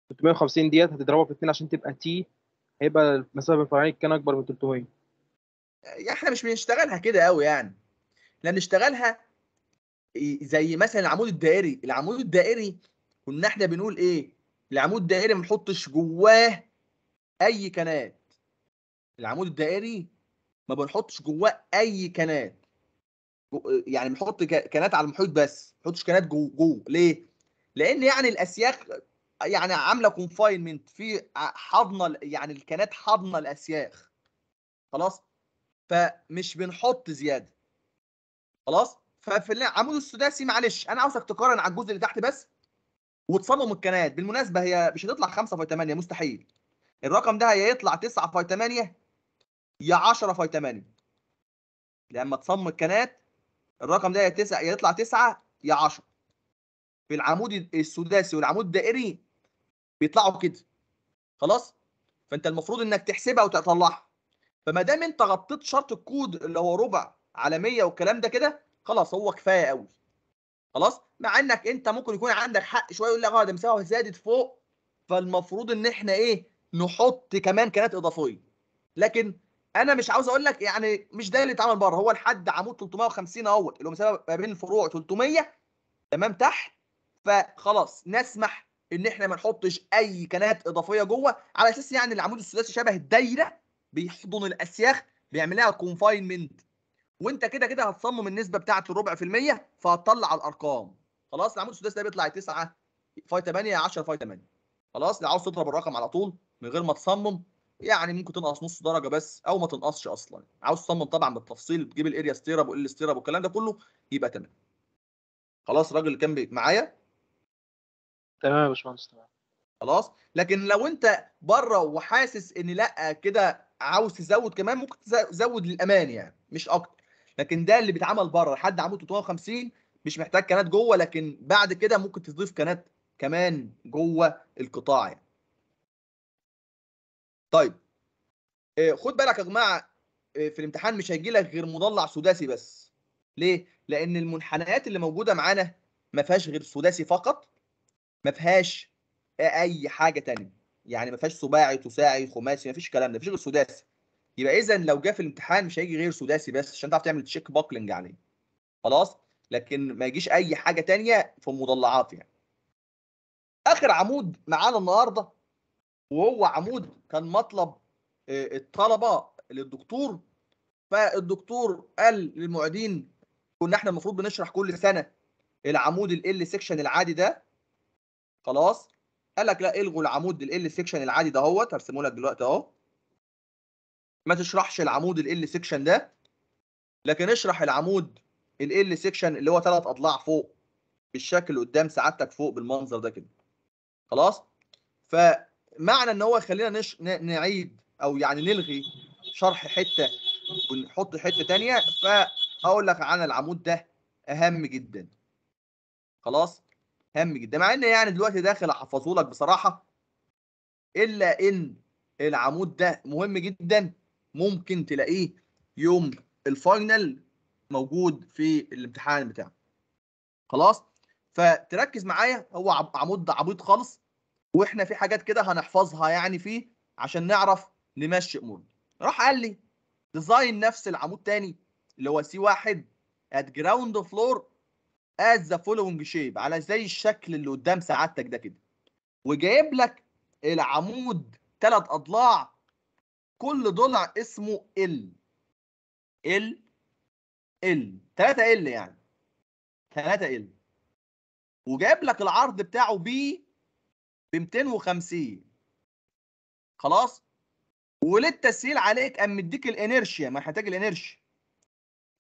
350 ديت هتضربها في 2 عشان تبقى تي هيبقى المسافه بين كان اكبر من 300 يعني احنا مش بنشتغلها كده قوي يعني لا بنشتغلها زي مثلا العمود الدائري العمود الدائري كنا احنا بنقول ايه العمود الدائري ما نحطش جواه اي كنات العمود الدائري ما بنحطش جواه اي كنات يعني بنحط كانات على المحيط بس ما بنحطش كانات جوه جو. ليه؟ لان يعني الاسياخ يعني عامله كونفاينمنت في حضنه يعني الكانات حضنه الاسياخ خلاص فمش بنحط زياده خلاص ففي العمود السداسي معلش انا عاوزك تقارن على الجزء اللي تحت بس وتصمم الكنات بالمناسبه هي مش هتطلع 5 في 8 مستحيل الرقم ده هيطلع 9 في 8 يا 10 في 8 لما تصمم الكنات الرقم ده يا 9 يا يطلع تسعة يا 10 في العمود السداسي والعمود الدائري بيطلعوا كده خلاص فانت المفروض انك تحسبها وتطلعها فما دام انت غطيت شرط الكود اللي هو ربع على 100 والكلام ده كده خلاص هو كفايه قوي خلاص مع انك انت ممكن يكون عندك حق شويه يقول لك اه ده مساوي زادت فوق فالمفروض ان احنا ايه نحط كمان كانت اضافيه لكن انا مش عاوز اقول لك يعني مش ده اللي اتعمل بره هو لحد عمود 350 اهو اللي هو مسافه ما بين الفروع 300 تمام تحت فخلاص نسمح ان احنا ما نحطش اي كنات اضافيه جوه على اساس يعني العمود الثلاثي شبه الدايره بيحضن الاسياخ بيعمل لها كونفاينمنت وانت كده كده هتصمم النسبه بتاعه الربع في المية فهتطلع الارقام خلاص العمود السداسي ده بيطلع 9 فاي 8 10 فاي 8 خلاص لو عاوز تضرب الرقم على طول من غير ما تصمم يعني ممكن تنقص نص درجه بس او ما تنقصش اصلا عاوز تصمم طبعا بالتفصيل تجيب الاريا ستيرب والاستيرب والكلام ده كله يبقى تمام خلاص الراجل اللي كان معايا تمام يا باشمهندس تمام خلاص لكن لو انت بره وحاسس ان لا كده عاوز تزود كمان ممكن تزود للامان يعني مش اكتر لكن ده اللي بيتعمل بره لحد عمود 350 مش محتاج كانات جوه لكن بعد كده ممكن تضيف كانات كمان جوه القطاع يعني طيب آه، خد بالك يا جماعه آه، في الامتحان مش هيجي لك غير مضلع سداسي بس ليه لان المنحنيات اللي موجوده معانا ما فيهاش غير سداسي فقط ما فيهاش آه، اي حاجه تانية يعني ما فيهاش سباعي تساعي خماسي ما فيش الكلام ده ما فيش غير سداسي يبقى اذا لو جه في الامتحان مش هيجي غير سداسي بس عشان تعرف تعمل تشيك باكلنج عليه خلاص لكن ما يجيش اي حاجه تانية في المضلعات يعني اخر عمود معانا النهارده وهو عمود كان مطلب آه، الطلبه للدكتور فالدكتور قال للمعيدين كنا احنا المفروض بنشرح كل سنه العمود ال سيكشن العادي ده خلاص قال لك لا الغوا العمود ال سيكشن العادي ده اهوت هرسمه لك دلوقتي اهو ما تشرحش العمود ال سيكشن ده لكن اشرح العمود ال سيكشن اللي هو ثلاث اضلاع فوق بالشكل قدام سعادتك فوق بالمنظر ده كده خلاص ف معنى ان هو يخلينا نش... نعيد او يعني نلغي شرح حته ونحط حته ثانيه فاقول لك عن العمود ده اهم جدا خلاص اهم جدا مع ان يعني دلوقتي داخل احفظه لك بصراحه الا ان العمود ده مهم جدا ممكن تلاقيه يوم الفاينل موجود في الامتحان بتاعك خلاص فتركز معايا هو عمود عبيط خالص واحنا في حاجات كده هنحفظها يعني فيه عشان نعرف نمشي امورنا راح قال لي ديزاين نفس العمود تاني اللي هو سي واحد ات جراوند فلور از ذا فولوينج شيب على زي الشكل اللي قدام سعادتك ده كده وجايب لك العمود ثلاث اضلاع كل ضلع اسمه ال ال ال 3 ال يعني 3 ال وجايب لك العرض بتاعه بي ب 250 خلاص وللتسهيل عليك قام مديك الانرشيا ما هحتاج الانرشيا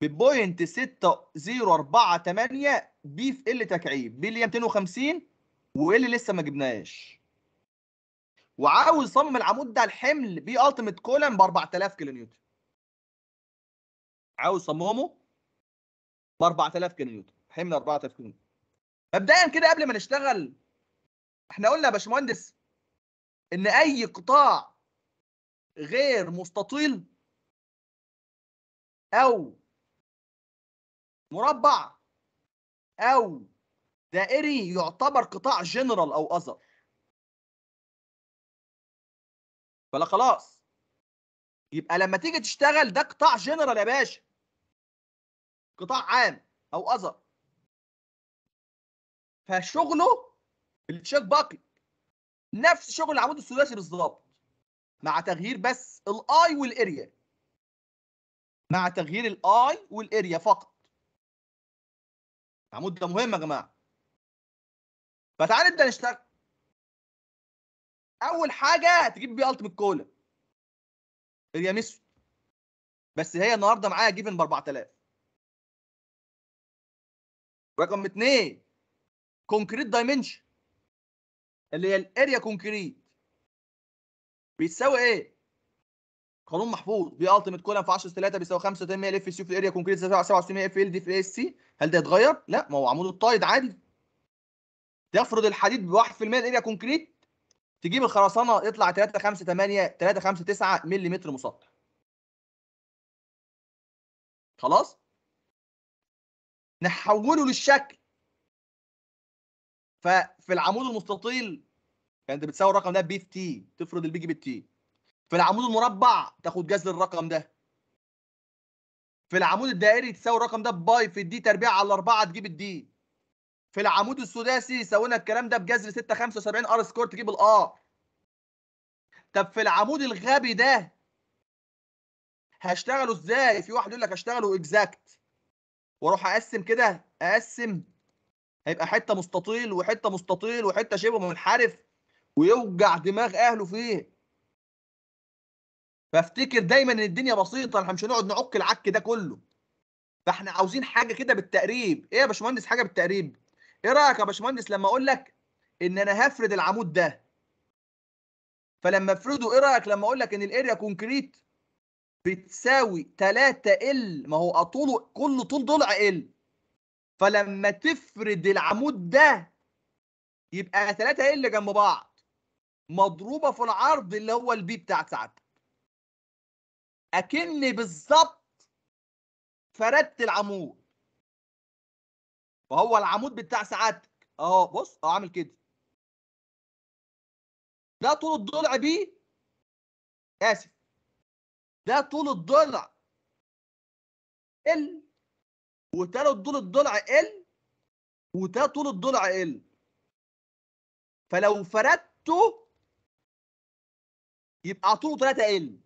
ببوينت 6048 بي في ال تكعيب بي اللي هي 250 اللي لسه ما جبناهاش وعاوز صمم العمود ده الحمل بي التيميت كولم ب 4000 كيلو نيوتن عاوز صممه ب 4000 كيلو نيوتن حمل 4000 كيلو نيوتن مبدئيا كده قبل ما نشتغل احنا قلنا يا باشمهندس ان اي قطاع غير مستطيل او مربع او دائري يعتبر قطاع جنرال او اذر فلا خلاص يبقى لما تيجي تشتغل ده قطاع جنرال يا باشا قطاع عام او اذر فشغله التشاك باكلي نفس شغل العمود الثلاثي بالظبط مع تغيير بس الاي والاريا مع تغيير الاي والاريا فقط العمود ده مهم يا جماعه فتعالى نبدا نشتغل اول حاجه هتجيب بيه التيمت كولا اريا ميسو بس هي النهارده معايا جيفن ب 4000 رقم اثنين كونكريت دايمنشن اللي هي الاريا كونكريت بيتساوي ايه؟ قانون محفوظ بي التيمت كولن في 10 3 بيساوي 85 اف سي في الاريا كونكريت 67% اف ال دي في اس سي هل ده يتغير؟ لا ما هو عمود الطايد عادي تفرض الحديد ب 1% الاريا كونكريت تجيب الخرسانه يطلع 3 5 8 3 5 9 ملم مسطح خلاص نحوله للشكل ففي العمود المستطيل يعني انت بتساوي الرقم ده بي في تي تفرض البيجي بالتي في العمود المربع تاخد جذر الرقم ده في العمود الدائري تساوي الرقم ده باي في الدي تربيع على 4 تجيب الدي في العمود السداسي سوينا الكلام ده بجذر 6 75 ار سكور تجيب الار طب في العمود الغبي ده هشتغله ازاي في واحد يقول لك هشتغله اكزاكت واروح اقسم كده اقسم هيبقى حته مستطيل وحته مستطيل وحته شبه منحرف ويوجع دماغ اهله فيه فافتكر دايما ان الدنيا بسيطه احنا مش هنقعد نعك العك ده كله فاحنا عاوزين حاجه كده بالتقريب ايه يا باشمهندس حاجه بالتقريب ايه رايك يا باشمهندس لما اقول لك ان انا هفرد العمود ده فلما افرده ايه رايك لما اقول لك ان الاريا كونكريت بتساوي 3 ال ما هو طوله كله طول ضلع ال فلما تفرد العمود ده يبقى ثلاثة ايه اللي جنب بعض مضروبة في العرض اللي هو البي بتاع سعد أكني بالظبط فردت العمود فهو العمود بتاع سعادتك اهو بص اهو عامل كده ده طول الضلع بيه اسف ده طول الضلع ال وتالت طول الضلع ال وتالت طول الضلع ال فلو فردته يبقى طوله 3 ال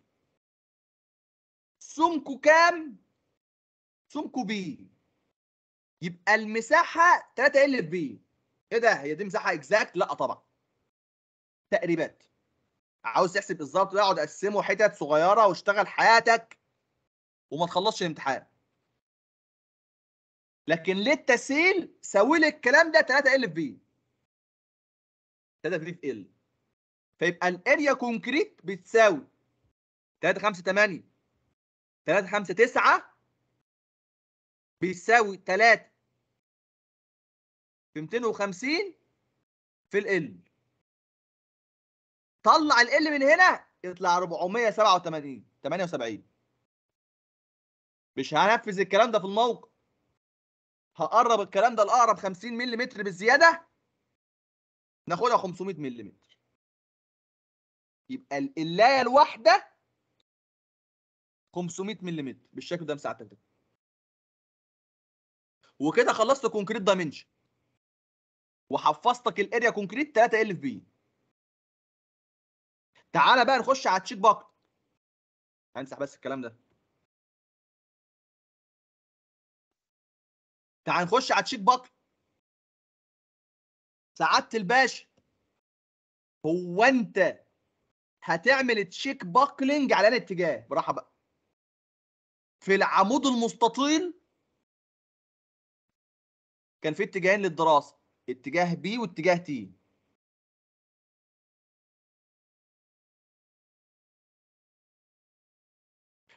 سمكه كام؟ سمكه بي يبقى المساحه 3 ال في بي ايه ده هي دي مساحه اكزاكت؟ لا طبعا تقريبات عاوز تحسب بالظبط اقعد اقسمه حتت صغيره واشتغل حياتك وما تخلصش الامتحان لكن للتسهيل سوي لي الكلام ده 3 ال في بي 3 في في ال فيبقى الاريا كونكريت بتساوي 3 5 8 3 5 9 بيساوي 3 في 250 في ال طلع ال من هنا يطلع 487 78 مش هنفذ الكلام ده في الموقع هقرب الكلام ده لاقرب 50 ملم بالزياده ناخدها 500 ملم يبقى القلايه الواحده 500 ملم بالشكل ده مساعدتك ده وكده خلصت كونكريت دايمنشن وحفظتك الاريا كونكريت 3 ال في بي تعالى بقى نخش على تشيك باكت هنسح بس الكلام ده تعال نخش على تشيك بطل سعاده الباشا هو انت هتعمل تشيك باكلينج على اتجاه براحه بقى في العمود المستطيل كان في اتجاهين للدراسه اتجاه بي واتجاه تي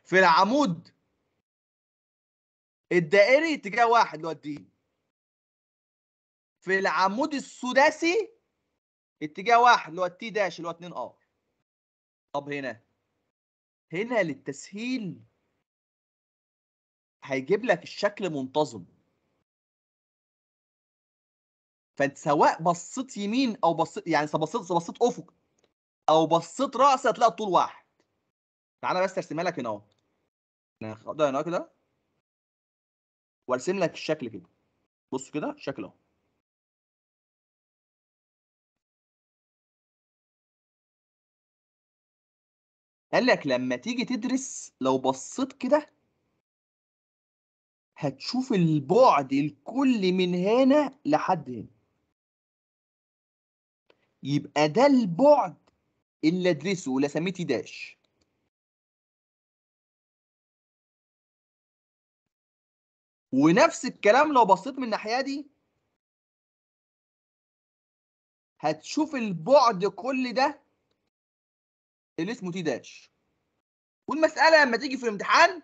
في العمود الدائري اتجاه واحد اللي هو الدي في العمود السداسي اتجاه واحد اللي هو التي داش اللي هو 2 ار طب هنا هنا للتسهيل هيجيب لك الشكل منتظم فانت سواء بصيت يمين او بصيت يعني بصيت بصيت افق او بصيت راس هتلاقي الطول واحد تعالى بس ارسمها لك هنا اهو انا هنا كده وارسم لك الشكل كده بص كده الشكل اهو قال لك لما تيجي تدرس لو بصيت كده هتشوف البعد الكلي من هنا لحد هنا يبقى ده البعد اللي ادرسه ولا سميتي داش ونفس الكلام لو بصيت من الناحيه دي هتشوف البعد كل ده اللي اسمه تي داش والمساله لما تيجي في الامتحان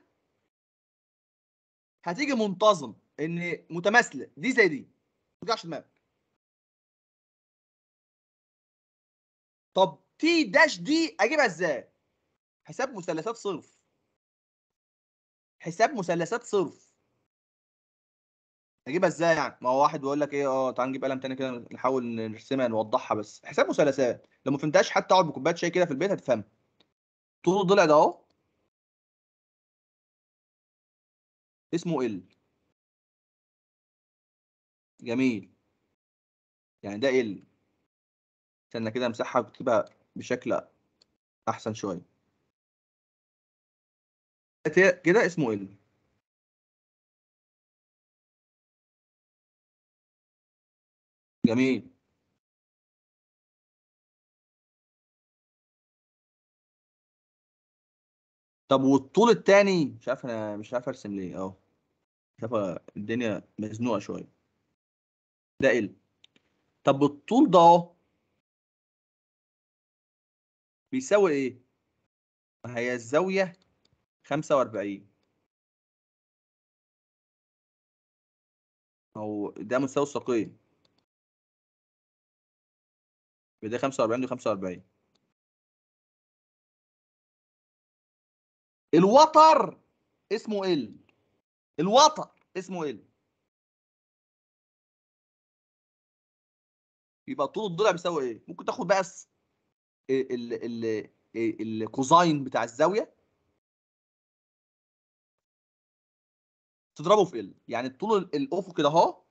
هتيجي منتظم ان متماثله دي زي دي ما ترجعش دماغك طب تي داش دي اجيبها ازاي حساب مثلثات صرف حساب مثلثات صرف اجيبها ازاي يعني ما هو واحد بيقول لك ايه اه تعال نجيب قلم تاني كده نحاول نرسمها نوضحها بس حساب مثلثات لو ما فهمتهاش حتى اقعد بكوبايه شاي كده في البيت هتفهم طول الضلع ده اهو اسمه ال جميل يعني ده ال استنى كده امسحها واكتبها بشكل احسن شويه كده اسمه ال جميل طب والطول التاني مش عارف انا مش عارف ارسم ليه اهو شايف الدنيا مزنوقه شويه ده ال طب الطول ده اهو بيساوي ايه هي الزاويه 45 او ده مساوي الساقين بداية 45 دي 45 الوتر اسمه ال الوتر اسمه ال يبقى طول الضلع بيساوي ايه؟ ممكن تاخد بقى ال ال الكوزاين بتاع الزاويه تضربه في ال يعني الطول الافقي ده اهو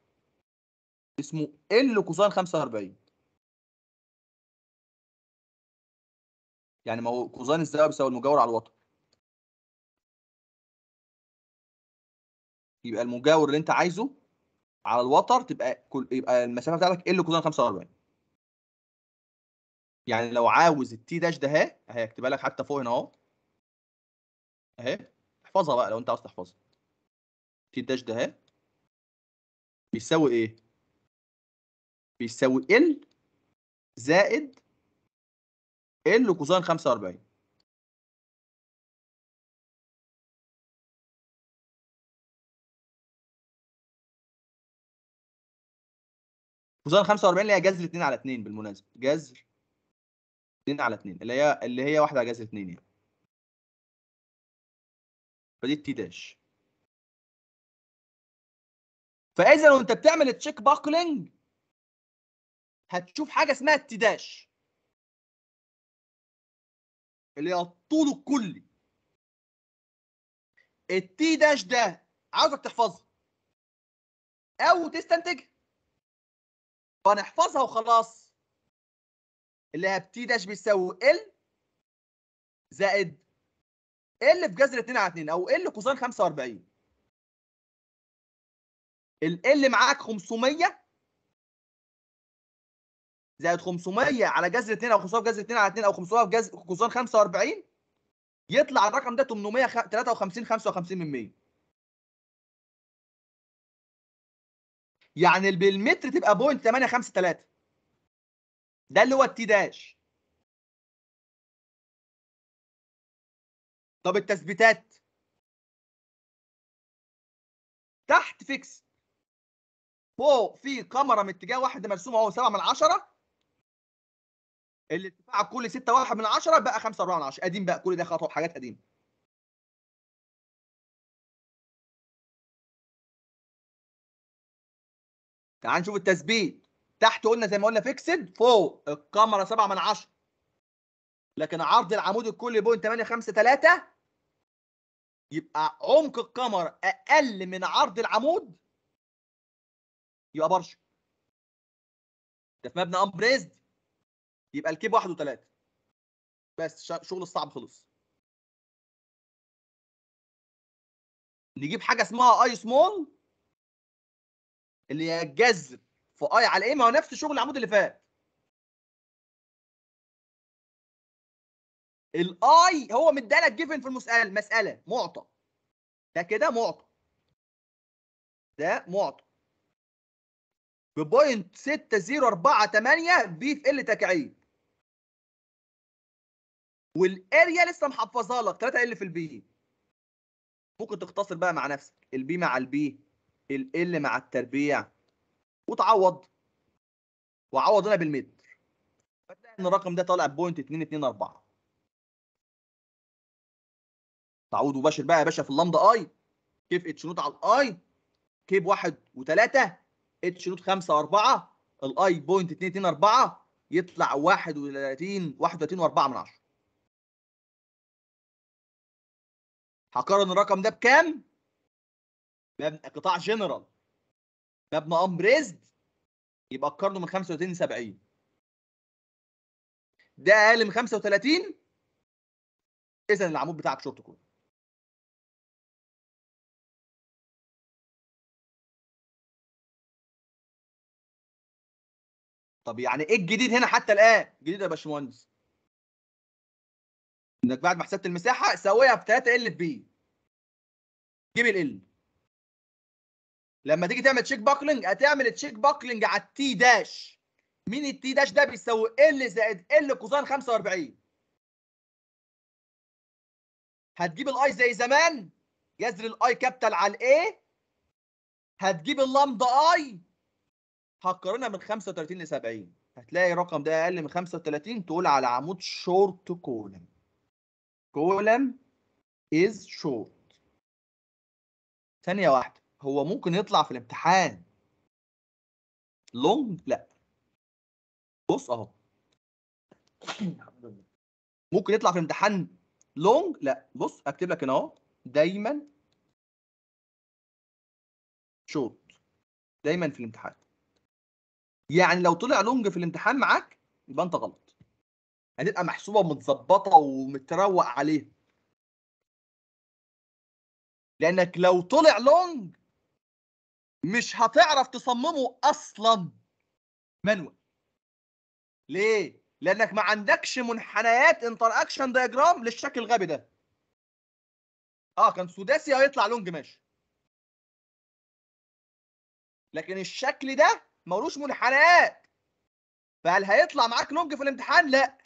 اسمه ال كوزاين 45 يعني ما هو كوزان الزاويه بيساوي المجاور على الوتر يبقى المجاور اللي انت عايزه على الوتر تبقى كل يبقى المسافه بتاعتك ال كوزين 45 يعني لو عاوز التي داش ده اهي اهي هكتبها لك حتى فوق هنا اهو اهي احفظها بقى لو انت عاوز تحفظها تي داش ده بيساوي ايه؟ بيساوي ال زائد ال كوزين 45 كوزين 45 اللي هي جذر 2 على 2 بالمناسبه جذر 2 على 2 اللي هي اللي هي واحده على جذر 2 يعني فدي التي داش فاذا وانت بتعمل تشيك باكلينج هتشوف حاجه اسمها التي داش اللي هي الطول الكلي التي داش ده عاوزك تحفظها او تستنتج فنحفظها وخلاص اللي هي بتي داش بيساوي ال زائد ال في جذر 2 على 2 او ال كوزين 45 ال معاك 500 زائد 500 على جذر 2 او 500 في جذر 2 على 2 او 500 في جذر خصوصا 45 يطلع الرقم ده 853 55 من 100 يعني بالمتر تبقى بوينت 853 ده اللي هو التي داش طب التثبيتات تحت فيكس فوق في كاميرا من اتجاه واحد مرسومه اهو 7 من 10 الارتفاع كل 6 واحد من 10 بقى 5 4 من 10 قديم بقى كل ده خطوه حاجات قديمه تعال نشوف التثبيت تحت قلنا زي ما قلنا فيكسد فوق الكاميرا 7 من 10 لكن عرض العمود الكلي بوينت 3 يبقى عمق القمر اقل من عرض العمود يبقى برشا ده في مبنى امبريزد يبقى الكيب واحد وثلاثة بس شغل الصعب خلص نجيب حاجة اسمها اي سمول اللي هي الجذر في اي على ايه ما هو نفس شغل العمود اللي فات الاي هو مدالك جيفن في المسألة مسألة معطى ده كده معطى ده معطى ببوينت 6048 بي في ال تكعيب والاريا لسه محفظه لك 3 ال في البي ممكن تختصر بقى مع نفسك البي مع البي ال مع التربيع وتعوض وعوض هنا بالمتر فتلاقي ان الرقم ده طالع بوينت 224 تعويض مباشر بقى يا باشا في اللمضه اي كيف اتش نوت على الاي كيب 1 و3 اتش نوت 5 و4 الاي بوينت اتنين 2 يطلع 31 31 و4 من 10 هقارن الرقم ده بكام؟ مبنى قطاع جنرال مبنى امبريزد يبقى اقارنه من 35 ل 70 ده اقل من 35 اذا العمود بتاعك شورت كول طب يعني ايه الجديد هنا حتى الان؟ جديد يا باشمهندس انك بعد ما حسبت المساحه سويها ب 3 ال في بي جيب ال لما تيجي تعمل تشيك باكلنج هتعمل تشيك باكلنج على التي داش مين التي داش ده بيساوي ال زائد ال قوسين 45 هتجيب الاي زي زمان جذر الاي كابيتال على الاي هتجيب اللامدا اي هتقارنها من 35 ل 70 هتلاقي الرقم ده اقل من 35 تقول على عمود شورت كولنج كولن از شورت ثانية واحدة هو ممكن يطلع في الامتحان لونج لا بص اهو ممكن يطلع في الامتحان لونج لا بص اكتب لك هنا اهو دايما شورت دايما في الامتحان يعني لو طلع لونج في الامتحان معاك يبقى انت غلط هتبقى محسوبه ومتظبطه ومتروق عليها لانك لو طلع لونج مش هتعرف تصممه اصلا مانوال ليه لانك ما عندكش منحنيات انتر اكشن دايجرام للشكل الغبي ده اه كان سداسي هيطلع لونج ماشي لكن الشكل ده ملوش منحنيات فهل هيطلع معاك لونج في الامتحان لا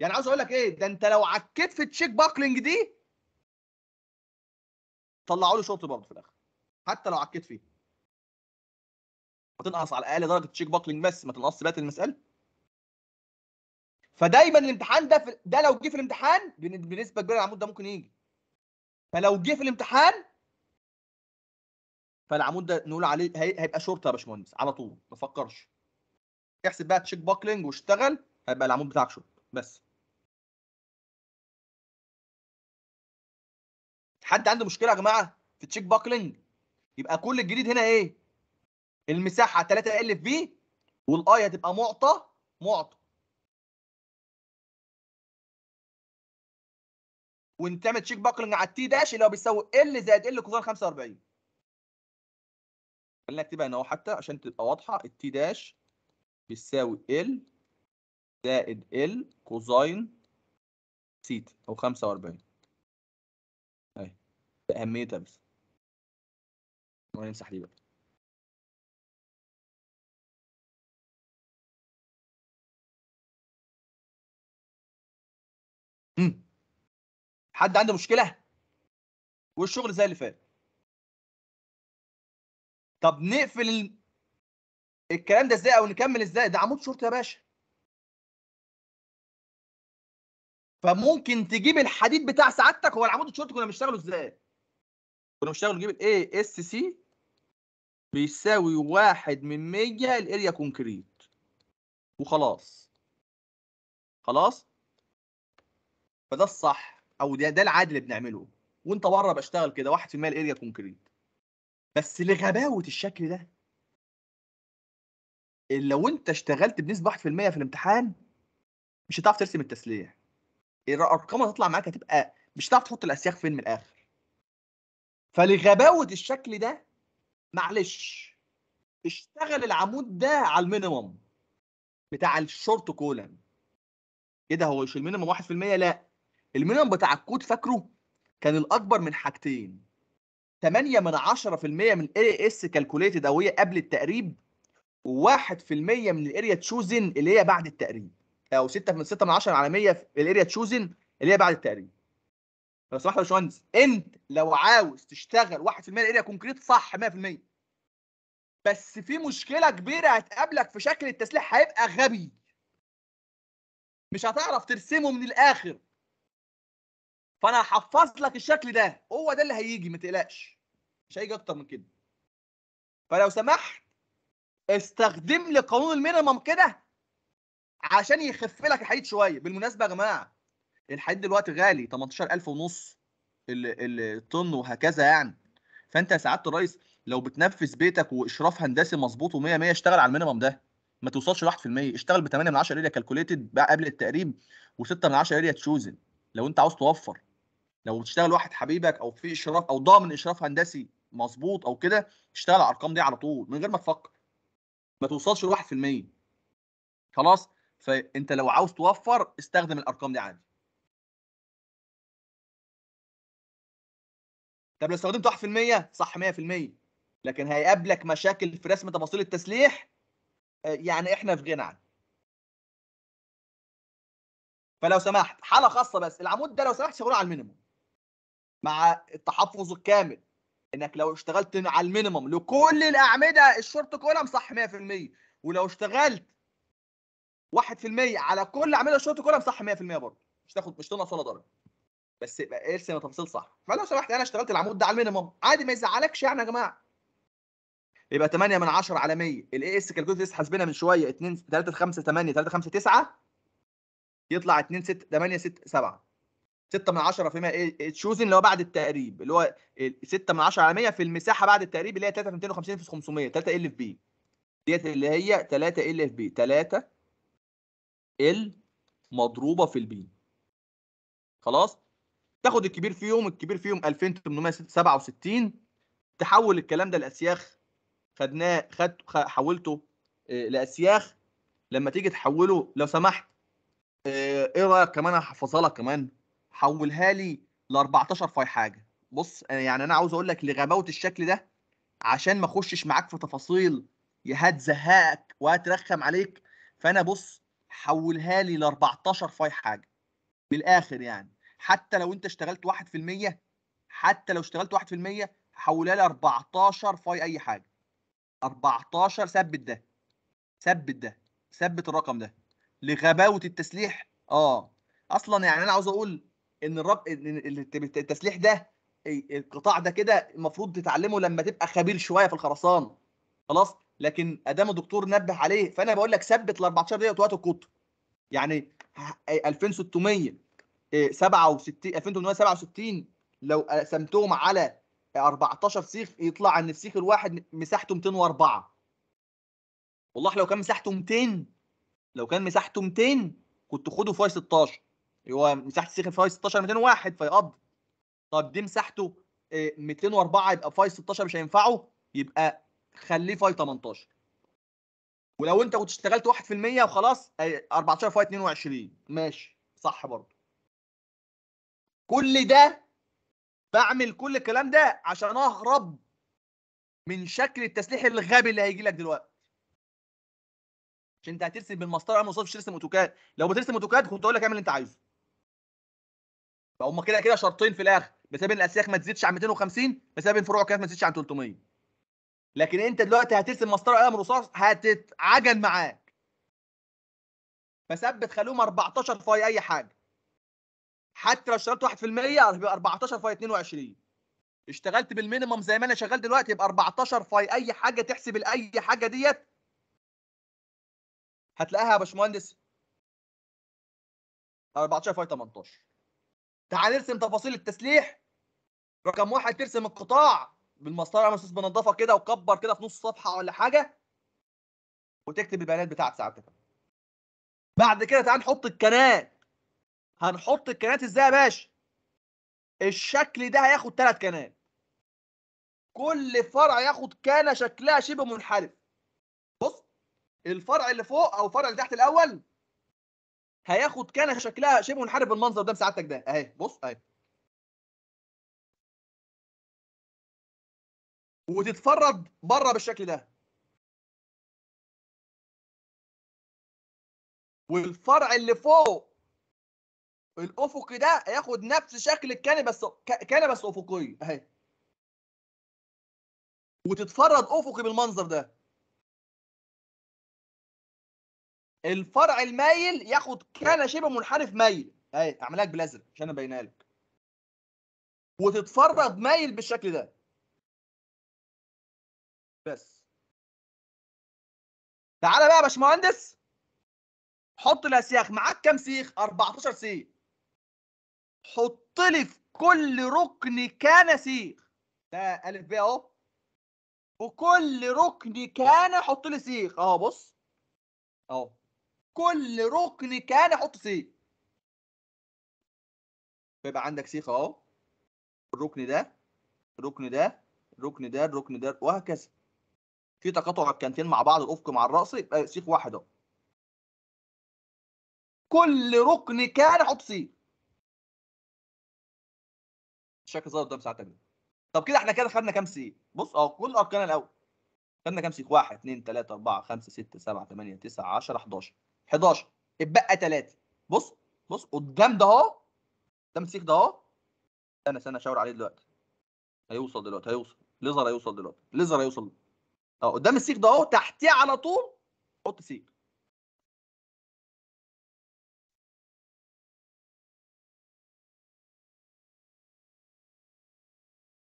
يعني عاوز اقول لك ايه ده انت لو عكيت في التشيك باكلينج دي طلعوا له شوط برضه في الاخر حتى لو عكيت فيه هتنقص على الاقل درجه تشيك باكلينج بس ما تنقصش بقى المساله فدايما الامتحان ده في ده لو جه في الامتحان بنسبه كبيره العمود ده ممكن يجي فلو جه في الامتحان فالعمود ده نقول عليه هيبقى شورت يا باشمهندس على طول ما تفكرش احسب بقى تشيك باكلينج واشتغل هيبقى العمود بتاعك شورت بس حد عنده مشكله يا جماعه في تشيك باكلينج يبقى كل الجديد هنا ايه المساحه 3 ال في والاي هتبقى معطى معطى ونعمل تشيك باكلنج على التي داش اللي هو بيساوي ال زائد ال كوزين 45 خلينا اكتبها هنا اهو حتى عشان تبقى واضحه التي داش بيساوي ال زائد ال كوزين سيتا او 45 باهميتها بس ما نمسح دي بقى حد عنده مشكله والشغل زي اللي فات طب نقفل ال... الكلام ده ازاي او نكمل ازاي ده عمود شرطي يا باشا فممكن تجيب الحديد بتاع سعادتك هو العمود الشرطي كنا بنشتغله ازاي كنا بنشتغل نجيب الاي اس سي بيساوي واحد من 100 الاريا كونكريت وخلاص خلاص فده الصح او ده ده العادل اللي بنعمله وانت بره بشتغل كده 1% الاريا كونكريت بس لغباوه الشكل ده لو انت اشتغلت بنسبه 1% في الامتحان مش هتعرف ترسم التسليح الارقام اللي هتطلع معاك هتبقى مش هتعرف تحط الاسياخ فين من الاخر فلغباوه الشكل ده معلش اشتغل العمود ده على المينيموم بتاع الشورت كولن كده هو مش المينيموم 1% لا المينيموم بتاع الكود فاكره كان الاكبر من حاجتين 8 من 10% من الاي اس كالكوليتد او هي قبل التقريب و1% من الاريا تشوزن اللي هي بعد التقريب او 6 من 6 من 10 على 100 في الاريا تشوزن اللي هي بعد التقريب لو سمحت يا باشمهندس انت لو عاوز تشتغل 1% الاريا كونكريت صح 100% بس في مشكله كبيره هتقابلك في شكل التسليح هيبقى غبي مش هتعرف ترسمه من الاخر فانا هحفظ لك الشكل ده هو ده اللي هيجي ما تقلقش مش هيجي اكتر من كده فلو سمحت استخدم لي قانون المينيمم كده عشان يخف لك الحديد شويه بالمناسبه يا جماعه الحديد دلوقتي غالي 18000 ونص الطن وهكذا يعني فانت يا سعاده الرئيس لو بتنفذ بيتك واشراف هندسي مظبوط و100 100 اشتغل على المينيمم ده ما توصلش ل 1% اشتغل ب 8 من 10 اريا كالكوليتد قبل التقريب و6 من 10 اريا تشوزن لو انت عاوز توفر لو بتشتغل واحد حبيبك او في اشراف او ضامن اشراف هندسي مظبوط او كده اشتغل على الارقام دي على طول من غير ما تفكر ما توصلش ل 1% خلاص فانت لو عاوز توفر استخدم الارقام دي عادي طب لو استخدمته 1% صح 100% لكن هيقابلك مشاكل في رسم تفاصيل التسليح آه، يعني احنا في غنى عنه فلو سمحت حاله خاصه بس العمود ده لو سمحت شغله على المينيموم مع التحفظ الكامل انك لو اشتغلت على المينيموم لكل الاعمده الشورت كولم صح 100% ولو اشتغلت 1% على كل اعمده الشورت كولم صح 100% برضه مش تاخد مش تنقص ولا درجه بس يبقى ارسم ايه التفاصيل صح فلو سمحت انا اشتغلت العمود ده على المينيموم عادي ما يزعلكش يعني يا جماعه يبقى 8 من 10 على 100 الاي اس كالكوليتر لسه حاسبينها من شويه 2 3 5 8 3 5 9 يطلع 2 6 8 6 7 6 من 10 100 ايه تشوزن إيه، اللي هو بعد التقريب اللي هو 6 من 10 على 100 في المساحه بعد التقريب اللي هي 3 في 250 في 500 3 ال في بي ديت اللي هي 3 ال في بي 3 ال مضروبه في البي خلاص تاخد الكبير فيهم الكبير فيهم 2867 تحول الكلام ده لاسياخ خدناه خد حولته آه، لاسياخ لما تيجي تحوله لو سمحت آه، ايه رايك كمان هحفظها لك كمان حولها لي ل 14 فاي حاجه بص يعني انا عاوز اقول لك لغباوه الشكل ده عشان ما اخشش معاك في تفاصيل هتزهقك وهترخم عليك فانا بص حولها لي ل 14 فاي حاجه بالاخر يعني حتى لو انت اشتغلت 1% حتى لو اشتغلت 1% هحولها ل 14 فاي اي حاجه 14 ثبت ده ثبت ده ثبت الرقم ده لغباوه التسليح اه اصلا يعني انا عاوز اقول ان الرب التسليح ده القطاع ده كده المفروض تتعلمه لما تبقى خبير شويه في الخرسانه خلاص لكن ادام الدكتور نبه عليه فانا بقول لك ثبت ال 14 دقيقه وقت القطر يعني 2600 67 2867 لو قسمتهم على 14 سيخ يطلع ان السيخ الواحد مساحته 204 والله لو كان مساحته 200 لو كان مساحته 200 كنت خده في 16 هو مساحه السيخ في 16 201 فيقض طب دي مساحته 204 آه، يبقى فاي 16 مش هينفعه يبقى خليه فاي 18 ولو انت كنت اشتغلت 1% وخلاص 14 فاي 22 ماشي صح برضه كل ده بعمل كل الكلام ده عشان اهرب من شكل التسليح الغبي اللي هيجي لك دلوقتي عشان انت هترسم بالمسطره ما وصلتش ترسم اوتوكاد لو بترسم اوتوكاد كنت اقول لك اعمل اللي انت عايزه فهم كده كده شرطين في الاخر بسبب ان الاسياخ ما تزيدش عن 250 بسبب ان فروع الكاف ما تزيدش عن 300 لكن انت دلوقتي هترسم مسطره قلم رصاص هتتعجن معاك فثبت خليهم 14 فاي اي حاجه حتى لو اشتغلت 1% هيبقى 14 في 22 اشتغلت بالمينيمم زي ما انا شغال دلوقتي يبقى 14 في اي حاجه تحسب لاي حاجه ديت هتلاقيها يا باشمهندس 14 في 18 تعال نرسم تفاصيل التسليح رقم واحد ترسم القطاع بالمسطره مسوس بنضافه كده وكبر كده في نص صفحه ولا حاجه وتكتب البيانات بتاعت ساعتها بعد كده تعال نحط الكنال هنحط الكنات ازاي يا باشا الشكل ده هياخد ثلاث كنات كل فرع ياخد كانه شكلها شبه منحرف بص الفرع اللي فوق او الفرع اللي تحت الاول هياخد كانه شكلها شبه منحرف بالمنظر ده بساعتك ده اهي بص اهي وتتفرد بره بالشكل ده والفرع اللي فوق الافقي ده هياخد نفس شكل الكنبس كنبس افقي اهي وتتفرد افقي بالمنظر ده الفرع المايل ياخد كان شبه منحرف مايل اهي اعملها لك بالازرق عشان ابينها لك وتتفرد مايل بالشكل ده بس تعالى بقى يا باشمهندس حط الاسياخ معاك كام سيخ 14 سيخ حط لي في كل ركن كان سيخ ده الف ب اهو وكل ركن كان حط لي سيخ اهو بص اهو كل ركن كان حط سيخ فيبقى عندك سيخ اهو الركن ده الركن ده الركن ده الركن ده وهكذا في تقاطع الكانتين مع بعض الافق مع الراس يبقى سيخ واحد اهو كل ركن كان حط سيخ الشكل ظهر قدام ساعتها طب كده احنا كده خدنا كام سي بص اهو كل اركان الاول خدنا كام سي 1 2 3 4 5 6 7 8 9 10 11 11 اتبقى 3 بص بص قدام ده اهو قدام السيخ ده اهو استنى استنى اشاور عليه دلوقتي هيوصل دلوقتي هيوصل ليزر هيوصل دلوقتي ليزر هيوصل اه قدام السيخ ده اهو تحتيه على طول حط سيخ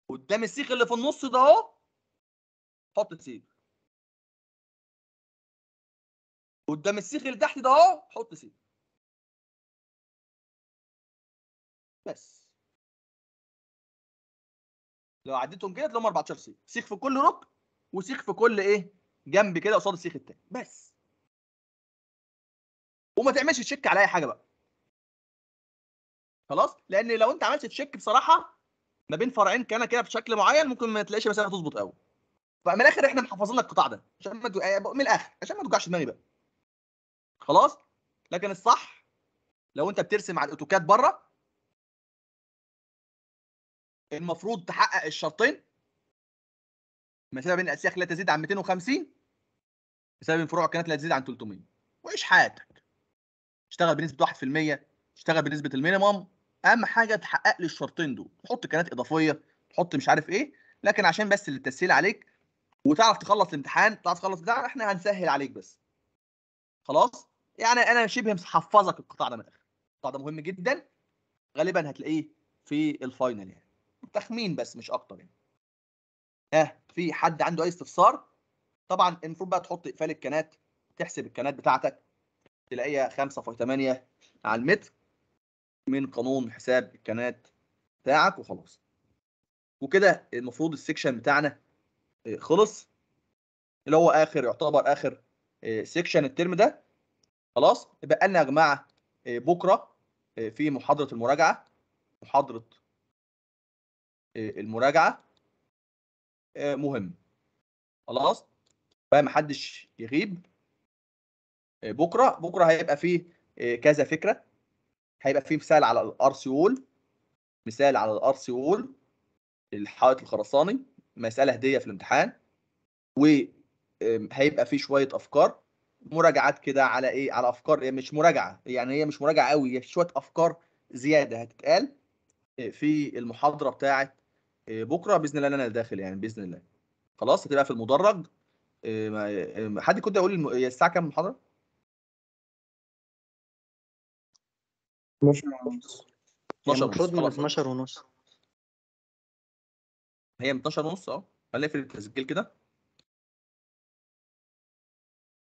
قدام السيخ اللي في النص ده اهو حط سيخ قدام السيخ اللي تحت ده اهو حط سيخ بس لو عديتهم كده تلاقيهم 14 سيخ سيخ في كل ركن وسيخ في كل ايه جنب كده قصاد السيخ التاني بس وما تعملش تشيك على اي حاجه بقى خلاص لان لو انت عملت تشيك بصراحه ما بين فرعين كان كده بشكل معين ممكن ما تلاقيش مسافه تظبط قوي فمن الاخر احنا محافظين لك القطاع ده عشان ما دو... آه، من الاخر عشان ما توجعش دماغي بقى خلاص لكن الصح لو انت بترسم على الاوتوكاد بره المفروض تحقق الشرطين المسافه بين الاسياخ لا تزيد عن 250 بسبب فروع الكنات لا تزيد عن 300 وعيش حياتك اشتغل بنسبه 1% اشتغل بنسبه المينيمم اهم حاجه تحقق لي الشرطين دول تحط كانات اضافيه تحط مش عارف ايه لكن عشان بس للتسهيل عليك وتعرف تخلص الامتحان تعرف تخلص بتاع احنا هنسهل عليك بس خلاص يعني انا شبه محفظك القطاع ده من الاخر القطاع ده مهم جدا غالبا هتلاقيه في الفاينل يعني تخمين بس مش اكتر يعني ها في حد عنده اي استفسار طبعا المفروض بقى تحط اقفال الكنات تحسب الكنات بتاعتك تلاقيها 5.8 على المتر من قانون حساب الكانات بتاعك وخلاص وكده المفروض السكشن بتاعنا آه، خلص اللي هو اخر يعتبر اخر سكشن آه، الترم ده خلاص يبقى لنا يا جماعه آه، بكره في محاضره المراجعه محاضره المراجعه مهم خلاص بقى حدش يغيب بكره بكره هيبقى فيه كذا فكره هيبقى في مثال على الارسيول مثال على الارسيول الحائط الخرساني مساله هديه في الامتحان وهيبقى في شويه افكار مراجعات كده على ايه على افكار هي مش مراجعه يعني هي مش مراجعه قوي هي شويه افكار زياده هتتقال آه، في المحاضره بتاعه آه، بكره باذن الله انا داخل يعني باذن الله خلاص هتبقى في المدرج آه، حد كنت يقول الساعه كام المحاضره 12 يعني ونص هي 12 ونص اه هنقفل التسجيل كده